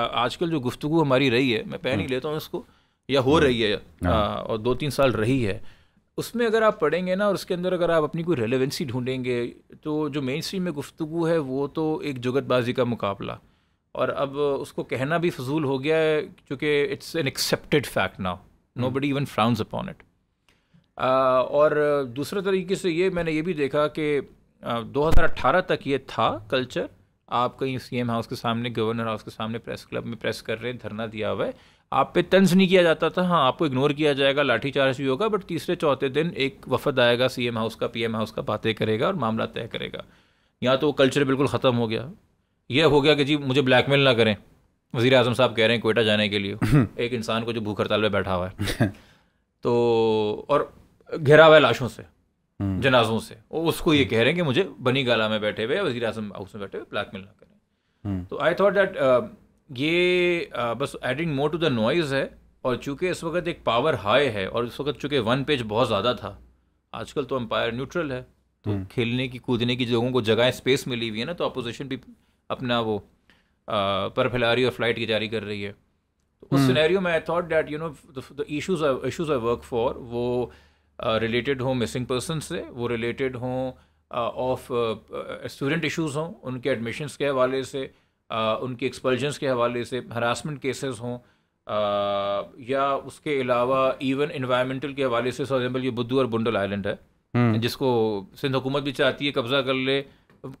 आजकल जो गुफ्तु हमारी रही है मैं पहन ही हाँ। लेता हूँ इसको या हो रही है हाँ। आ, और दो तीन साल रही है उसमें अगर आप पढ़ेंगे ना और उसके अंदर अगर आप अपनी कोई रेलेवेंसी ढूंढेंगे तो जो मेन स्ट्रीम में गुफ्तु है वो तो एक जुगतबाजी का मुकाबला और अब उसको कहना भी फजूल हो गया है क्योंकि it's an accepted fact now nobody even frowns upon it और दूसरे तरीके से ये मैंने ये भी देखा कि दो तक ये था कल्चर आप कहीं सी एम हाउस के सामने गवर्नर हाउस के सामने प्रेस क्लब में प्रेस कर रहे हैं धरना दिया हुआ है आप पे तंज नहीं किया जाता था हाँ आपको इग्नोर किया जाएगा लाठीचार्ज भी होगा बट तीसरे चौथे दिन एक वफद आएगा सी एम हाउस का पी एम हाउस का बातें करेगा और मामला तय करेगा यहाँ तो कल्चर बिल्कुल ख़त्म हो गया यह हो गया कि जी मुझे ब्लैकमेल ना करें वजीर अजम साहब कह रहे हैं कोयटा जाने के लिए एक इंसान को जो भूख हड़ताल पर बैठा हुआ है तो और घिरा हुआ है लाशों से जनाजों से उसको ये हम्म। कह रहे हैं कि मुझे बनी गाला में बैठे हुए वजी अजम हाउस में बैठे हुए ब्लैकमेल ना करें हम्म। तो आई थॉट दैट ये uh, बस adding more to the noise है और चूंकि इस वक्त एक पावर हाई है और इस वक्त चूंकि वन पेज बहुत ज़्यादा था आजकल तो अंपायर न्यूट्रल है तो हम्म। खेलने की कूदने की लोगों को जगह स्पेस मिली हुई है ना तो अपोजिशन भी अपना वो uh, पर फैला रही और फ्लाइट की जारी कर रही है तो उस सिनेरियो में I thought that you know the issues issues I work for वो रिलेटेड हों मिसिंग पर्सन से वो रिलेटेड हों ऑफ स्टूडेंट इश्यूज़ हों उनके एडमिशन्स के हवाले से uh, उनके एक्सपल्जन्स के हवाले से हरासमेंट केसेस हों uh, या उसके अलावा इवन इन्वायरमेंटल के हवाले से फॉर एग्जाम्पल ये बुद्धू और बुंडल आइलैंड है हम्म। जिसको सिंध हुकूमत भी चाहती है कब्ज़ा कर ले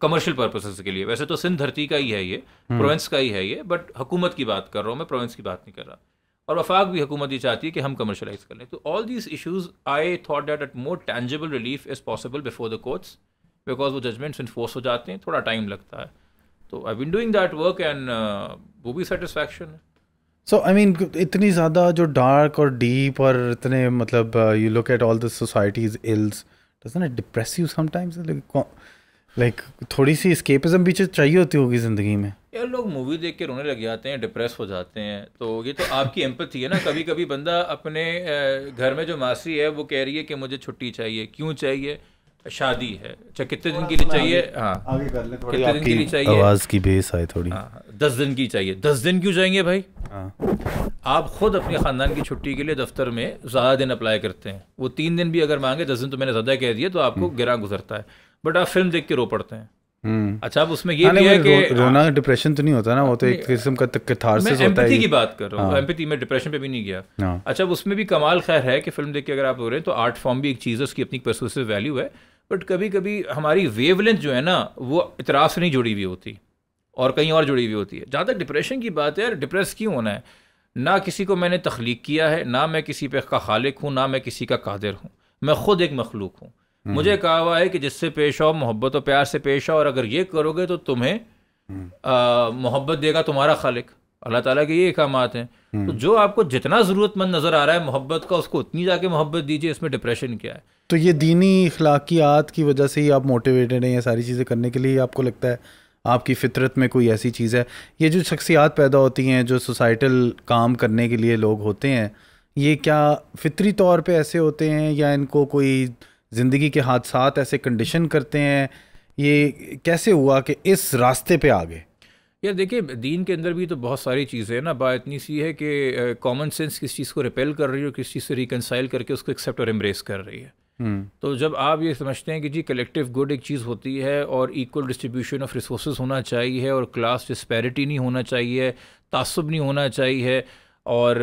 कमर्शियल पर्पसेस के लिए वैसे तो सिंध धरती का ही है ये प्रोविंस हम्म। का ही है ये बट हुकूमत की बात कर रहा हूँ मैं प्रोविंस की बात नहीं कर रहा और वफाक भी हुकूमत ये चाहती है कि हम कमर्शलाइज कर लें तो all these issues I thought that at more tangible relief is possible before the courts because वो जजमेंट्स इन्फोर्स हो जाते हैं थोड़ा टाइम लगता है तो I been doing that work and वो भी सेटिस्फैक्शन है सो आई मीन इतनी ज़्यादा जो डार्क और डीप और इतने मतलब you look at all the society's ills doesn't it depressive sometimes like थोड़ी सी स्केपिज्म भी तो चाहिए होती होगी ज़िंदगी में यार लोग मूवी देख के रोने लग जाते हैं डिप्रेस हो जाते हैं तो ये तो आपकी एम्पथी है ना कभी कभी बंदा अपने घर में जो मासी है वो कह रही है कि मुझे छुट्टी चाहिए क्यों चाहिए शादी है अच्छा कितने दिन के लिए चाहिए हाँ कितने दिन के लिए चाहिए आवाज़ की बेस आए थोड़ी हाँ, हाँ दस दिन की चाहिए दस दिन क्यों चाहिए भाई हाँ। आप खुद अपने ख़ानदान की छुट्टी के लिए दफ्तर में ज़्यादा दिन अप्लाई करते हैं वो तीन दिन भी अगर मांगे दस दिन तो मैंने ज़्यादा कह दिया तो आपको हम्म। गिरा गुजरता है बट आप फिल्म देख के रो पड़ते हैं हम्म। अच्छा अब उसमें ये हाँ, भी है कि रो, रोना डिप्रेशन तो नहीं होता ना वो तो एक किस्म का कैथारसिस होता है की बात कर रहा हूं एम्पैथी मैं डिप्रेशन पे भी नहीं गया हाँ। अच्छा उसमें भी कमाल खैर है कि फिल्म देख के अगर आप रो रहे हैं तो आर्ट फॉर्म भी एक चीज़ है उसकी अपनी परसोसिव वैल्यू है बट कभी कभी हमारी वेवलेंथ जो है ना वो इतरा से नहीं जुड़ी हुई होती और कहीं और जुड़ी हुई होती है जहाँ तक डिप्रेशन की बात है यार डिप्रेस क्यों होना है ना किसी को मैंने तख्लीक किया है ना मैं किसी पे का खालिक हूँ ना मैं किसी का कादिर हूँ मैं ख़ुद एक मखलूक हूँ मुझे हम्म। कहा हुआ है कि जिससे पेश आओ मोहब्बत और प्यार से पेश आओ और अगर ये करोगे तो तुम्हें हम्म। मोहब्बत देगा तुम्हारा खालिक अल्लाह ताला के ये काम हैं हम्म। तो जो आपको जितना ज़रूरतमंद नज़र आ रहा है मोहब्बत का उसको उतनी जाके मोहब्बत दीजिए इसमें डिप्रेशन क्या है तो ये दीनी अखलाकियात की वजह से ही आप मोटिवेटेड हैं ये सारी चीज़ें करने के लिए आपको लगता है आपकी फितरत में कोई ऐसी चीज़ है ये जो शख्सियात पैदा होती हैं जो सोसाइटल काम करने के लिए लोग होते हैं ये क्या फितरी तौर पे ऐसे होते हैं या इनको कोई ज़िंदगी के हादसा ऐसे कंडीशन करते हैं ये कैसे हुआ कि इस रास्ते पे आ गए यार देखिए दीन के अंदर भी तो बहुत सारी चीज़ें हैं ना बात इतनी सी है कि कॉमन सेंस किस चीज़ को रिपेल कर रही है और किस चीज़ से रिकनसाइल करके उसको एक्सेप्ट और एम्ब्रेस कर रही है हम्म। तो जब आप ये समझते हैं कि जी कलेक्टिव गुड एक चीज़ होती है और इक्वल डिस्ट्रीब्यूशन ऑफ रिसोर्स होना चाहिए और क्लास डिस्पैरिटी नहीं होना चाहिए तसब नहीं होना चाहिए और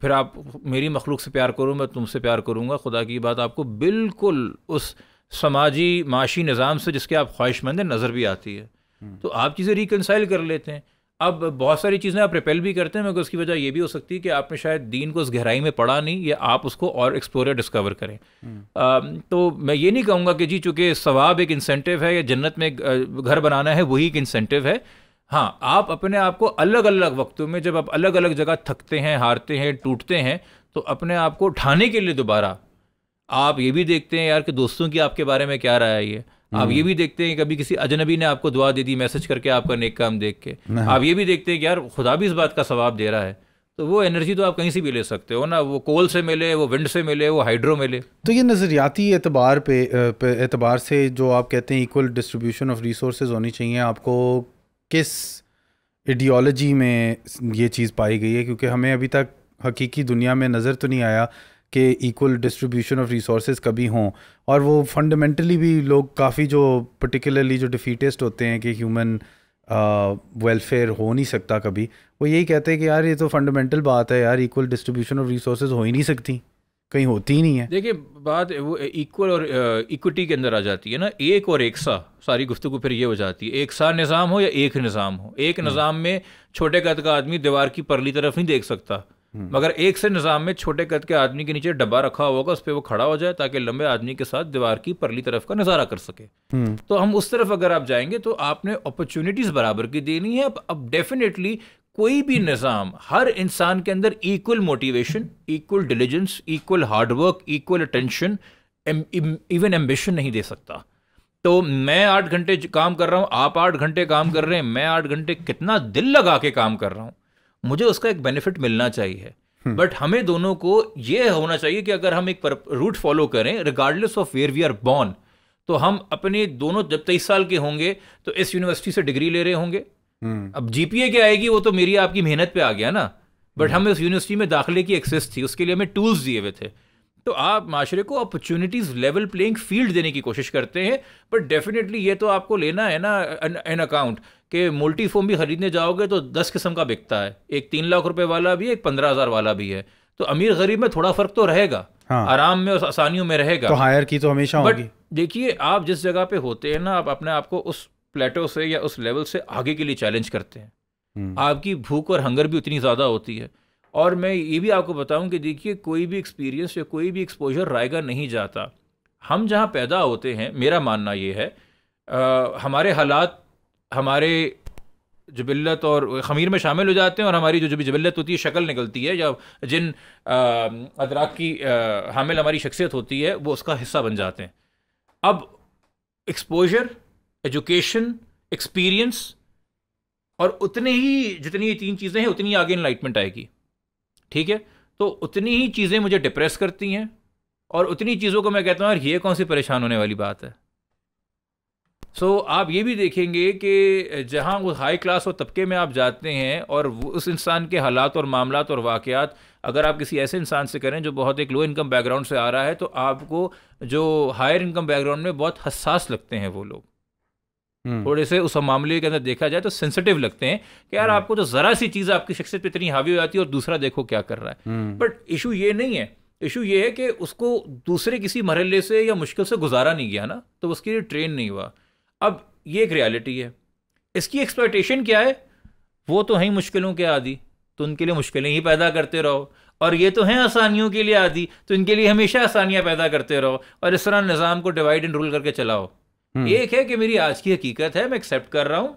फिर आप मेरी मखलूक से प्यार करो मैं तुमसे प्यार करूँगा खुदा की बात आपको बिल्कुल उस समाजी माशी निज़ाम से जिसके आप ख्वाहिशमंद नज़र भी आती है हम्म। तो आप चीज़ें रिकनसाइल कर लेते हैं अब बहुत सारी चीज़ें आप रिपेल भी करते हैं मगर उसकी वजह यह भी हो सकती है कि आपने शायद दीन को उस गहराई में पढ़ा नहीं या आप उसको और एक्सप्लोर या डिस्कवर करें आ, हम्म। तो मैं ये नहीं कहूँगा कि जी चूँकि सवाब एक इंसेंटिव है या जन्नत में घर बनाना है वही एक इंसेंटिव है हाँ आप अपने आप को अलग अलग वक्तों में जब आप अलग अलग जगह थकते हैं हारते हैं टूटते हैं तो अपने आप को उठाने के लिए दोबारा आप ये भी देखते हैं यार कि दोस्तों की आपके बारे में क्या राय है ये आप हम्म। ये भी देखते हैं कभी किसी अजनबी ने आपको दुआ दे दी मैसेज करके आपका नेक काम देख के आप ये भी देखते हैं कि यार खुदा भी इस बात का सवाब दे रहा है तो वो एनर्जी तो आप कहीं से भी ले सकते हो ना वो कोल से मिले वो विंड से मिले वो हाइड्रो मिले तो ये नज़रियाती एतबार पे एतबार से जो आप कहते हैं इक्वल डिस्ट्रीब्यूशन ऑफ रिसोर्स होनी चाहिए आपको किस आइडियोलॉजी में ये चीज़ पाई गई है क्योंकि हमें अभी तक हकीकी दुनिया में नज़र तो नहीं आया कि इक्वल डिस्ट्रीब्यूशन ऑफ रिसोर्स कभी हों और वो फंडामेंटली भी लोग काफ़ी जो पर्टिकुलरली जो डिफीटेस्ट होते हैं कि ह्यूमन वेलफेयर uh, हो नहीं सकता कभी वो यही कहते हैं कि यार ये तो फंडामेंटल बात है यार इक्वल डिस्ट्रीब्यूशन ऑफ रिसोर्स हो ही नहीं सकती कहीं होती ही नहीं है देखिए बात वो इक्वल और इक्विटी के अंदर आ जाती है ना एक और एक सा सारी गुफ्तु फिर ये हो जाती है एक सा निज़ाम हो या एक निज़ाम हो एक हम्म। निज़ाम में छोटे कद का आदमी दीवार की परली तरफ नहीं देख सकता हम्म। मगर एक से निज़ाम में छोटे कद के आदमी के नीचे डब्बा रखा होगा उस पर वो खड़ा हो जाए ताकि लंबे आदमी के साथ दीवार की परली तरफ का नज़ारा कर सके हम्म। तो हम उस तरफ अगर आप जाएंगे तो आपने अपॉर्चुनिटीज़ बराबर की देनी है अब अब डेफिनेटली कोई भी निज़ाम हर इंसान के अंदर equal motivation equal diligence equal hard work equal attention even ambition नहीं दे सकता तो मैं आठ घंटे काम कर रहा हूँ आप आठ घंटे काम कर रहे हैं मैं आठ घंटे कितना दिल लगा के काम कर रहा हूँ मुझे उसका एक बेनिफिट मिलना चाहिए बट हम्म। हमें दोनों को ये होना चाहिए कि अगर हम एक रूट फॉलो करें regardless of where we are born तो हम अपने दोनों जब तेईस साल के होंगे तो इस यूनिवर्सिटी से डिग्री ले रहे होंगे हम्म। अब जीपीए क्या आएगी वो तो मेरी आपकी मेहनत पे आ गया ना बट हमें उस यूनिवर्सिटी में दाखिले की एक्सेस थी उसके लिए हमें टूल्स दिए हुए थे तो आप माशरे को अपॉर्चुनिटीज लेवल प्लेइंग फील्ड देने की कोशिश करते हैं बट डेफिनेटली ये तो आपको लेना है ना एन अकाउंट कि मोल्टी फोम भी खरीदने जाओगे तो दस किस्म का बिकता है एक तीन लाख रुपए वाला भी एक पंद्रह हज़ार वाला भी है तो अमीर गरीब में थोड़ा फर्क तो रहेगा हाँ। आराम में और आसानियों में रहेगा तो हायर की तो हमेशा बट देखिए आप जिस जगह पे होते हैं ना आप अपने आप को उस प्लेटो से या उस लेवल से आगे के लिए चैलेंज करते हैं हम्म। आपकी भूख और हंगर भी उतनी ज़्यादा होती है और मैं ये भी आपको बताऊं कि देखिए कोई भी एक्सपीरियंस या कोई भी एक्सपोजर रायगा नहीं जाता हम जहाँ पैदा होते हैं मेरा मानना ये है आ, हमारे हालात हमारे जबिल्लत और खमीर में शामिल हो जाते हैं और हमारी जो भी जबिलत होती है शक्ल निकलती है या जिन अदराक की आ, हामिल हमारी शख्सियत होती है वो उसका हिस्सा बन जाते हैं अब एक्सपोजर एजुकेशन एक्सपीरियंस और उतने ही जितनी ये तीन चीज़ें हैं उतनी ही आगे इनलाइटमेंट आएगी ठीक है तो उतनी ही चीज़ें मुझे डिप्रेस करती हैं और उतनी चीज़ों को मैं कहता हूँ यार ये कौन सी परेशान होने वाली बात है सो so, आप ये भी देखेंगे कि जहाँ उस हाई क्लास और तबके में आप जाते हैं और उस इंसान के हालात और मामलात और वाक़ात अगर आप किसी ऐसे इंसान से करें जो बहुत एक लो इनकम बैकग्राउंड से आ रहा है तो आपको जो हायर इनकम बैकग्राउंड में बहुत हसास लगते हैं वो लोग हम्म। थोड़े से उस मामले के अंदर देखा जाए तो सेंसिटिव लगते हैं कि यार हम्म। आपको तो ज़रा सी चीज़ आपकी शख्सियत पे इतनी हावी हो जाती है और दूसरा देखो क्या कर रहा है बट हम्म। इशू ये नहीं है इशू ये है कि उसको दूसरे किसी मरहल्ले से या मुश्किल से गुजारा नहीं गया ना तो उसके लिए ट्रेन नहीं हुआ अब ये एक रियलिटी है इसकी एक्सपेक्टेशन क्या है वो तो हैं मुश्किलों के आदि तो उनके लिए मुश्किलें ही पैदा करते रहो और ये तो हैं आसानियों के लिए आदि तो इनके लिए हमेशा आसानियाँ पैदा करते रहो और इस तरह निज़ाम को डिवाइड एंड रूल करके चलाओ हम्म। एक है कि मेरी आज की हकीकत है मैं एक्सेप्ट कर रहा हूँ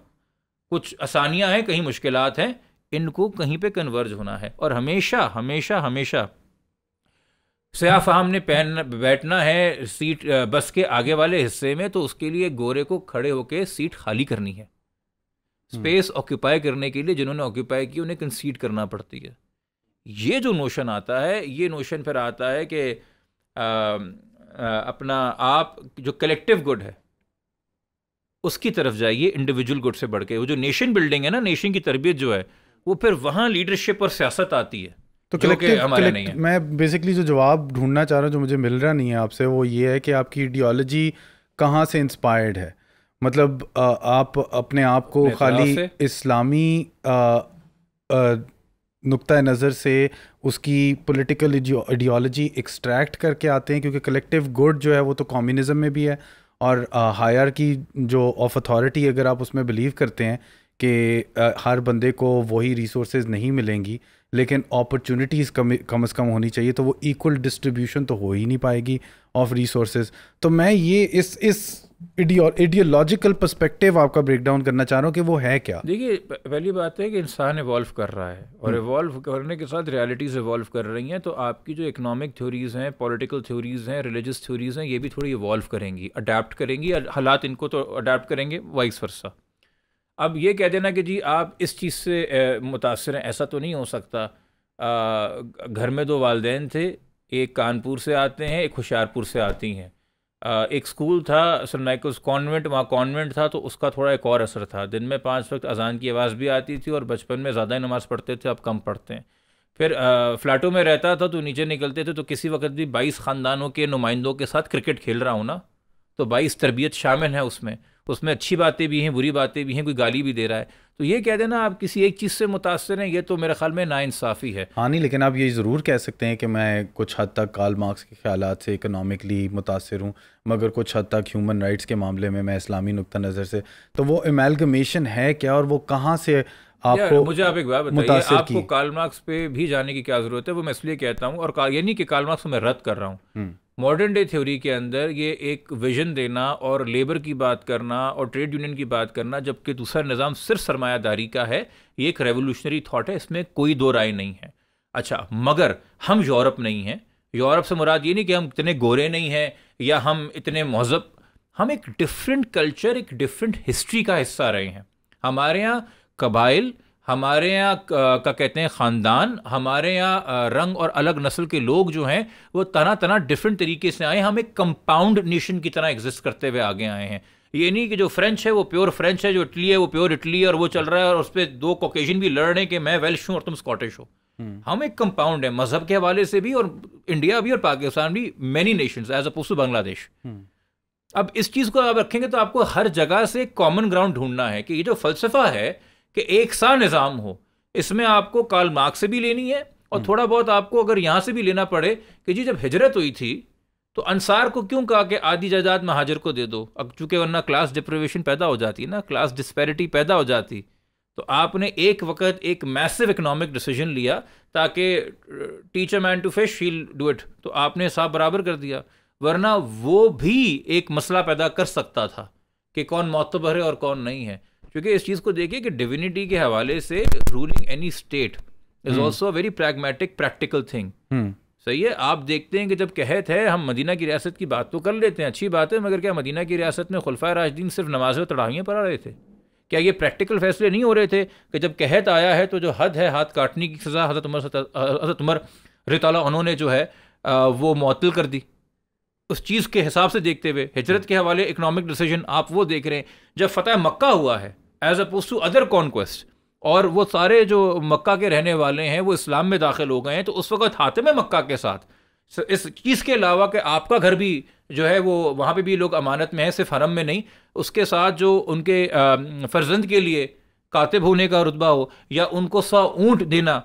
कुछ आसानियाँ हैं कहीं मुश्किल हैं इनको कहीं पे कन्वर्ज होना है और हमेशा हमेशा हमेशा फाम ने पहन बैठना है सीट बस के आगे वाले हिस्से में तो उसके लिए गोरे को खड़े होके सीट खाली करनी है हम्म। स्पेस ऑक्यूपाई करने के लिए जिन्होंने ऑक्यूपाई की उन्हें कंसीड करना पड़ती है ये जो नोशन आता है ये नोशन फिर आता है कि अपना आप जो कलेक्टिव गुड है उसकी तरफ जाइए इंडिविजुअल गुड से बढ़ के वो जो नेशन बिल्डिंग है ना नेशन की तरबियत जो है वो फिर वहाँ लीडरशिप और सियासत आती है तो कलेक्टिव हमारे नहीं है मैं बेसिकली जो जवाब ढूंढना चाह रहा हूँ जो मुझे मिल रहा नहीं है आपसे वो ये है कि आपकी आइडियोलॉजी कहाँ से इंस्पायर्ड है मतलब आ, आप अपने आप को खाली इस्लामी नुक़ नज़र से उसकी पॉलिटिकल आइडियोलॉजी एक्सट्रैक्ट करके आते हैं क्योंकि कलेक्टिव गुड जो है वो तो कम्युनिज्म में भी है और हायर की जो ऑफ अथॉरिटी अगर आप उसमें बिलीव करते हैं कि हर बंदे को वही रिसोर्स नहीं मिलेंगी लेकिन अपॉर्चुनिटीज़ कम कम अज़ कम होनी चाहिए तो वो इक्वल डिस्ट्रीब्यूशन तो हो ही नहीं पाएगी ऑफ रिसोर्स तो मैं ये इस इस आइडियोलॉजिकल पर्सपेक्टिव आपका ब्रेकडाउन करना चाह रहा हूँ कि वो है क्या देखिए पहली बात है कि इंसान इवॉल्व कर रहा है और इवॉल्व हम्म। करने के साथ रियलिटीज़ इवॉल्व कर रही हैं तो आपकी जो इकोनॉमिक थ्योरीज़ हैं पॉलिटिकल थ्योरीज़ हैं रिलीजियस थ्योरीज़ हैं ये भी थोड़ी इवॉल्व करेंगी अडेप्ट करेंगी हालात इनको तो अडेप्ट करेंगे वाइस वर्सा अब ये कह देना कि जी आप इस चीज़ से मुतासर हैं ऐसा तो नहीं हो सकता आ, घर में दो वालदेन थे एक कानपुर से आते हैं एक होशियारपुर से आती हैं एक स्कूल था सर माइकल्स कॉन्वेंट वहाँ कॉन्वेंट था तो उसका थोड़ा एक और असर था दिन में पाँच वक्त अजान की आवाज़ भी आती थी और बचपन में ज़्यादा नमाज़ पढ़ते थे अब कम पढ़ते हैं फिर फ्लैटों में रहता था तो नीचे निकलते थे तो किसी वक्त भी बाईस ख़ानदानों के नुमाइंदों के साथ क्रिकेट खेल रहा हूँ ना तो बाईस तरबियत शामिल है उसमें उसमें अच्छी बातें भी हैं बुरी बातें भी हैं कोई गाली भी दे रहा है तो ये कह देना आप किसी एक चीज़ से मुतासर हैं ये तो मेरे ख्याल में नासाफ़ी है हाँ नहीं लेकिन आप ये ज़रूर कह सकते हैं कि मैं कुछ हद तक काल मार्क्स के ख्याल से इकनॉमिकली मुतासर हूँ मगर कुछ हद तक ह्यूमन राइट्स के मामले में मैं इस्लामी नुक़ नज़र से तो वो एमेलगमेशन है क्या और वो कहाँ से आपको मुझे आप एक बात बताइए आपको काल मार्क्स पे भी जाने की क्या ज़रूरत है वो मैं इसलिए कहता हूँ और ये नहीं कि काल मार्क्स मैं रद्द कर रहा हूँ हम्म। मॉडर्न डे थ्योरी के अंदर ये एक विजन देना और लेबर की बात करना और ट्रेड यूनियन की बात करना जबकि दूसरा निज़ाम सिर्फ सरमायादारी का है ये एक रेवोल्यूशनरी थाट है इसमें कोई दो राय नहीं है अच्छा मगर हम यूरोप नहीं हैं यूरोप से मुराद ये नहीं कि हम इतने गोरे नहीं हैं या हम इतने महजब हम एक डिफरेंट कल्चर एक डिफरेंट हिस्ट्री का हिस्सा रहे हैं हमारे यहाँ कबाइल हमारे यहाँ का कहते हैं ख़ानदान हमारे यहाँ रंग और अलग नस्ल के लोग जो हैं वो तरह तरह डिफरेंट तरीके से आए हम एक कंपाउंड नेशन की तरह एग्जिस्ट करते हुए आगे आए हैं ये नहीं कि जो फ्रेंच है वो प्योर फ्रेंच है जो इटली है वो प्योर इटली है और वो चल रहा है और उस पर दो कोकेजन भी लड़ रहे हैं कि मैं वेल्श हूँ और तुम स्कॉटिश हो हम्म। हम एक कंपाउंड है मजहब के हवाले से भी और इंडिया भी और पाकिस्तान भी many nation as oppose to Bangladesh अब इस चीज़ को आप रखेंगे तो आपको हर जगह से कॉमन ग्राउंड ढूंढना है कि ये जो फलसफा है कि एक सा निज़ाम हो इसमें आपको काल मार्क से भी लेनी है और हम्म। थोड़ा बहुत आपको अगर यहाँ से भी लेना पड़े कि जी जब हिजरत हुई थी तो अंसार को क्यों कहा कि आदि जजाद महाजर को दे दो अब चूंकि वरना क्लास डिप्रिवेशन पैदा हो जाती ना क्लास डिस्पैरिटी पैदा हो जाती तो आपने एक वक्त एक मैसिव इकोनॉमिक डिसीजन लिया ताकि teach a man to fish she'll do it तो आपने साफ बराबर कर दिया वरना वो भी एक मसला पैदा कर सकता था कि कौन मोतबर है और कौन नहीं है क्योंकि इस चीज़ को देखिए कि डिविनिटी के हवाले से ruling any state is also very pragmatic practical thing सही है आप देखते हैं कि जब कहत है हम मदीना की रियासत की बात तो कर लेते हैं अच्छी बात है मगर क्या मदीना की रियासत में खुलफा राजदीन सिर्फ नमाज और तड़ाहियाँ पढ़ा रहे थे क्या ये प्रैक्टिकल फैसले नहीं हो रहे थे कि जब कहत आया है तो जो हद है हाथ काटने की सज़ा हजरत उमर हजरत उमर रिताला उन्होंने जो है वो मअतल कर दी उस चीज़ के हिसाब से देखते हुए हिजरत के हवाले इकनॉमिक डिसीजन आप वो देख रहे हैं जब फ़तेह मक्का हुआ है as oppose to other conquest और वो सारे जो मक्का के रहने वाले हैं वो इस्लाम में दाखिल हो गए हैं तो उस वक्त हाथ में मक्का के साथ इस चीज़ के अलावा कि आपका घर भी जो है वो वहाँ पे भी लोग अमानत में हैं सिर्फ हरम में नहीं उसके साथ जो उनके फर्जंद के लिए कातिब होने का रुतबा हो या उनको सा ऊँट देना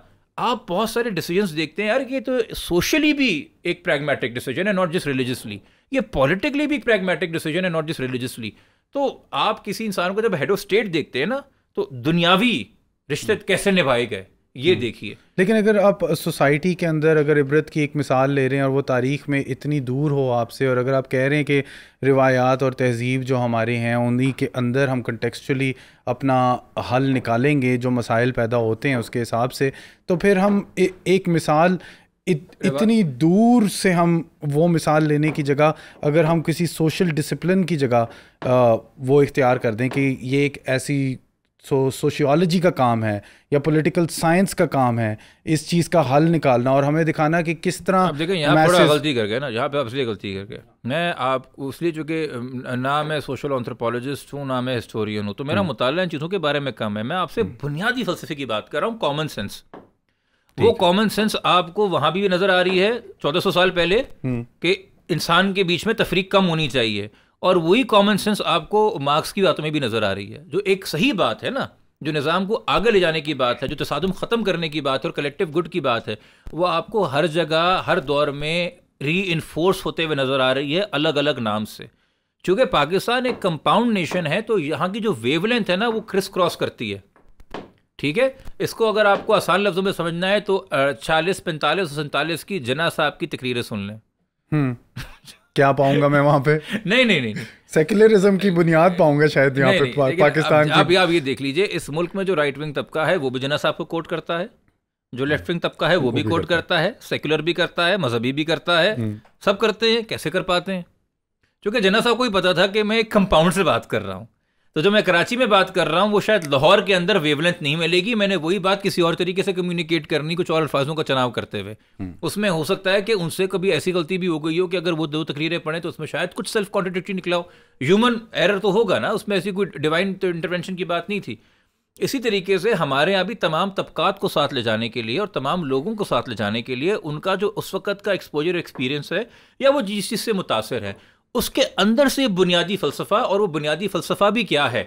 आप बहुत सारे डिसीजंस देखते हैं यार ये तो सोशली भी एक प्रैग्मेटिक डिसीजन है नॉट जस्ट रिलीजियसली ये पॉलिटिकली भी एक प्रैग्मेटिक डिसीजन है नॉट जस्ट रिलीजियसली तो आप किसी इंसान को जब हेड ऑफ स्टेट देखते हैं ना तो दुनियावी रिश्ते हम्म। कैसे निभाए गए ये हम्म। देखिए लेकिन अगर आप सोसाइटी के अंदर अगर इबरत की एक मिसाल ले रहे हैं और वो तारीख में इतनी दूर हो आपसे और अगर आप कह रहे हैं कि रिवायात और तहजीब जो हमारे हैं उन्हीं के अंदर हम कंटेक्चुअली अपना हल निकालेंगे जो मसाइल पैदा होते हैं उसके हिसाब से तो फिर हम ए, एक मिसाल इत, इतनी दूर से हम वो मिसाल लेने की जगह अगर हम किसी सोशल डिसिप्लिन की जगह वो इख्तियार कर दें कि ये एक ऐसी सो सोशियोलॉजी का काम है या पॉलिटिकल साइंस का काम है इस चीज़ का हल निकालना और हमें दिखाना कि किस तरह देखिए यहाँ थोड़ा गलती कर गए ना यहाँ पे आप इसलिए गलती कर गए मैं आप इसलिए चूँकि ना मैं सोशल ऑन्थ्रोपोलॉजिस्ट हूँ ना मैं हिस्टोरियन हूँ तो मेरा हम्म। मुताल इन चीज़ों के बारे में कम है मैं आपसे हम्म। बुनियादी फलसफे की बात कर रहा हूँ कॉमन सेंस वो कॉमन सेंस आपको वहां भी नजर आ रही है चौदह सौ साल पहले हम्म। कि इंसान के बीच में तफरीक कम होनी चाहिए और वही कॉमन सेंस आपको मार्क्स की बातों में भी नजर आ रही है जो एक सही बात है ना जो निज़ाम को आगे ले जाने की बात है जो तसादम ख़त्म करने की बात है और कलेक्टिव गुड की बात है वो आपको हर जगह हर दौर में री इन्फोर्स होते हुए नज़र आ रही है अलग अलग नाम से चूँकि पाकिस्तान एक कंपाउंड नेशन है तो यहाँ की जो वेवलेंथ है ना वो क्रिस क्रॉस करती है ठीक है इसको अगर आपको आसान लफ्ज़ों में समझना है तो चालीस पैंतालीस और सैंतालीस की जना साहब की तकरीरें सुन लें हम्म। क्या पाऊंगा मैं वहां पे नहीं नहीं नहीं सेक्युलरिज्म की बुनियाद पाऊंगा शायद यहाँ पे पा, पाकिस्तान आप, आप ये देख लीजिए इस मुल्क में जो राइट विंग तबका है वो भी जना साहब को कोट करता है जो लेफ्ट विंग तबका है वो, वो भी, कोट करता है सेकुलर भी करता है मजहबी भी करता है हम्म। सब करते हैं कैसे कर पाते हैं क्योंकि जना साहब को ही पता था कि मैं एक कंपाउंड से बात कर रहा हूँ तो जो मैं कराची में बात कर रहा हूँ वो शायद लाहौर के अंदर वेवलेंथ नहीं मिलेगी मैंने वही बात किसी और तरीके से कम्युनिकेट करनी कुछ और अल्फाजों का चुनाव करते हुए हम्म। उसमें हो सकता है कि उनसे कभी ऐसी गलती भी हो गई हो कि अगर वो दो तकरीरें पढ़ें तो उसमें शायद कुछ सेल्फ कॉन्ट्रोडिक्टी निकला हो ह्यूमन एरर तो होगा ना उसमें ऐसी कोई डिवाइन तो इंटरवेंशन की बात नहीं थी इसी तरीके से हमारे यहाँ भी तमाम तबकात को साथ ले जाने के लिए और तमाम लोगों को साथ ले जाने के लिए उनका जो उस वक्त का एक्सपोजर एक्सपीरियंस है या वो जिस चीज़ से मुतासर है उसके अंदर से बुनियादी फलसफा और वो बुनियादी फलसफा भी क्या है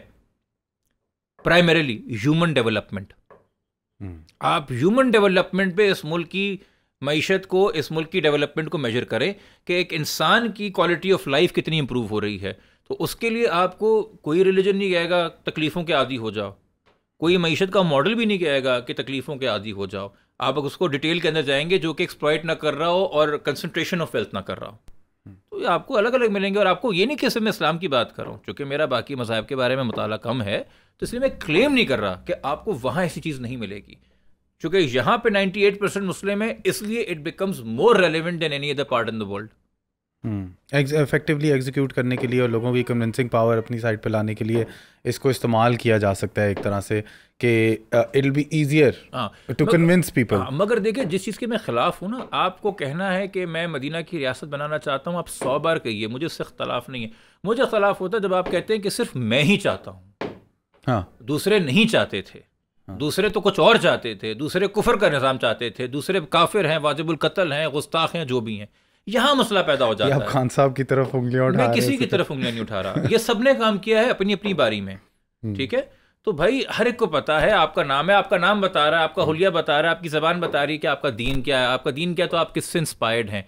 प्राइमरीली ह्यूमन डेवलपमेंट आप ह्यूमन डेवलपमेंट पे इस मुल्क की मीशत को इस मुल्क की डेवलपमेंट को मेजर करें कि एक इंसान की क्वालिटी ऑफ लाइफ कितनी इंप्रूव हो रही है तो उसके लिए आपको कोई रिलीजन नहीं कहेगा तकलीफ़ों के आदि हो जाओ कोई मीशत का मॉडल भी नहीं कहेगा कि तकलीफ़ों के आदि हो जाओ आप उसको डिटेल के अंदर जाएंगे जो कि एक्सप्लॉयट ना कर रहा हो और कंसनट्रेशन ऑफ वेल्थ ना कर रहा हो आपको अलग अलग मिलेंगे और आपको ये नहीं कि मैं इस्लाम की बात कर रहा हूँ चूँकि मेरा बाकी मज़ाहब के बारे में मताल कम है तो इसलिए मैं क्लेम नहीं कर रहा कि आपको वहाँ ऐसी चीज़ नहीं मिलेगी चूँकि यहाँ पे 98 परसेंट मुस्लिम है इसलिए it becomes more relevant than any other part in the world effectively execute करने के लिए और लोगों की कन्विंसिंग पावर अपनी साइड पर लाने के लिए इसको इस्तेमाल किया जा सकता है एक तरह से कि it be easier to convince people मगर देखिए जिस चीज़ के मैं खिलाफ हूँ ना आपको कहना है कि मैं मदीना की रियासत बनाना चाहता हूँ आप सौ बार कहिए मुझे उससे अख्तलाफ नहीं है मुझे अख्तलाफ होता है जब आप कहते हैं कि सिर्फ मैं ही चाहता हूँ हाँ दूसरे नहीं चाहते थे हाँ। दूसरे तो कुछ और चाहते थे दूसरे कुफर का निज़ाम चाहते थे दूसरे काफिर हैं वाजिबुल कत्ल हैं गुस्ताख हैं जो भी हैं यहाँ मसला पैदा हो जाता है खान साहब की तरफ उंगलियां उठा मैं किसी की तरफ उंगलियां नहीं उठा रहा ये सबने काम किया है अपनी अपनी बारी में हम्म। ठीक है तो भाई हर एक को पता है आपका नाम है आपका नाम बता रहा है आपका हुलिया बता रहा है आपकी ज़बान बता रही है कि आपका दीन क्या है आपका दीन क्या है तो आप किससे इंस्पायर्ड हैं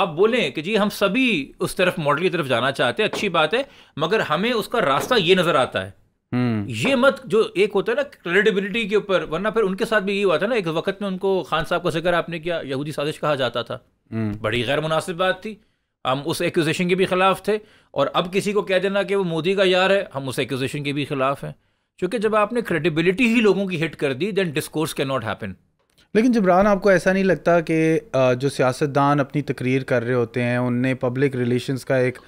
आप बोलें कि जी हम सभी उस तरफ मॉडल की तरफ जाना चाहते हैं अच्छी बात है मगर हमें उसका रास्ता ये नज़र आता है हम्म। ये मत जो एक होता है ना क्रेडिबिलिटी के ऊपर वरना फिर उनके साथ भी यही हुआ था ना एक वक्त में उनको खान साहब का जिक्र आपने किया यहूदी साजिश कहा जाता था हम्म। बड़ी गैर मुनासिब बात थी हम उस एक्यूजेशन के भी खिलाफ थे और अब किसी को कह देना कि वो मोदी का यार है हम उस एक्यूजेशन के भी खिलाफ हैं क्योंकि जब आपने क्रेडिबिलिटी ही लोगों की हिट कर दी then discourse can not happen लेकिन जबरान आपको ऐसा नहीं लगता कि जो सियासतदान अपनी तकरीर कर रहे होते हैं उनने पब्लिक रिलेशंस का एक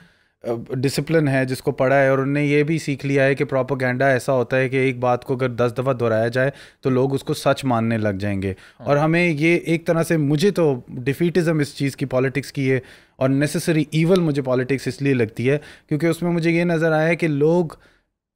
डिसिप्लिन है जिसको पढ़ा है और उनने ये भी सीख लिया है कि प्रोपागेंडा ऐसा होता है कि एक बात को अगर दस दफ़ा दोहराया जाए तो लोग उसको सच मानने लग जाएंगे हाँ। और हमें ये एक तरह से मुझे तो डिफीटिज़म इस चीज़ की पॉलिटिक्स की है और नेसेसरी ईवल मुझे पॉलिटिक्स इसलिए लगती है क्योंकि उसमें मुझे ये नज़र आया है कि लोग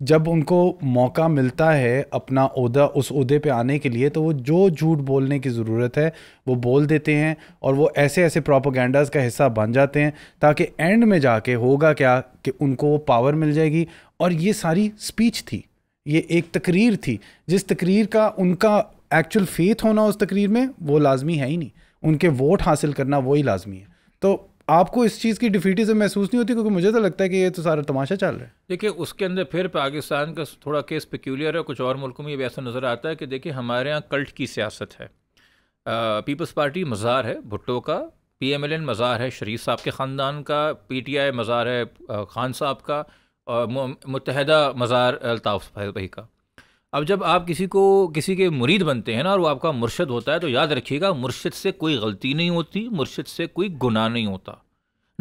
जब उनको मौका मिलता है अपना उदा उस उदे पे आने के लिए तो वो जो झूठ बोलने की ज़रूरत है वो बोल देते हैं और वो ऐसे ऐसे प्रोपोगेंडाज का हिस्सा बन जाते हैं ताकि एंड में जाके होगा क्या कि उनको वो पावर मिल जाएगी और ये सारी स्पीच थी ये एक तकरीर थी जिस तकरीर का उनका एक्चुअल फेथ होना उस तकरीर में वो लाजमी है ही नहीं उनके वोट हासिल करना वही लाजमी है तो आपको इस चीज़ की से महसूस नहीं होती क्योंकि मुझे तो लगता है कि ये तो सारा तमाशा चल रहा है देखिए उसके अंदर फिर पाकिस्तान का थोड़ा केस पिक्यूलियर है कुछ और मुल्कों में ये ऐसा नज़र आता है कि देखिए हमारे यहाँ कल्ट की सियासत है पीपल्स पार्टी मज़ार है भुट्टो का पी एम एल एन मज़ार है शरीफ साहब के ख़ानदान का पी टी आई मज़ार है ख़ान साहब का और मुतहदा मज़ार अलताफ़ भाई का अब जब आप किसी को किसी के मुरीद बनते हैं ना और वो आपका मुर्शद होता है तो याद रखिएगा मुर्शद से कोई गलती नहीं होती मुर्शद से कोई गुनाह नहीं होता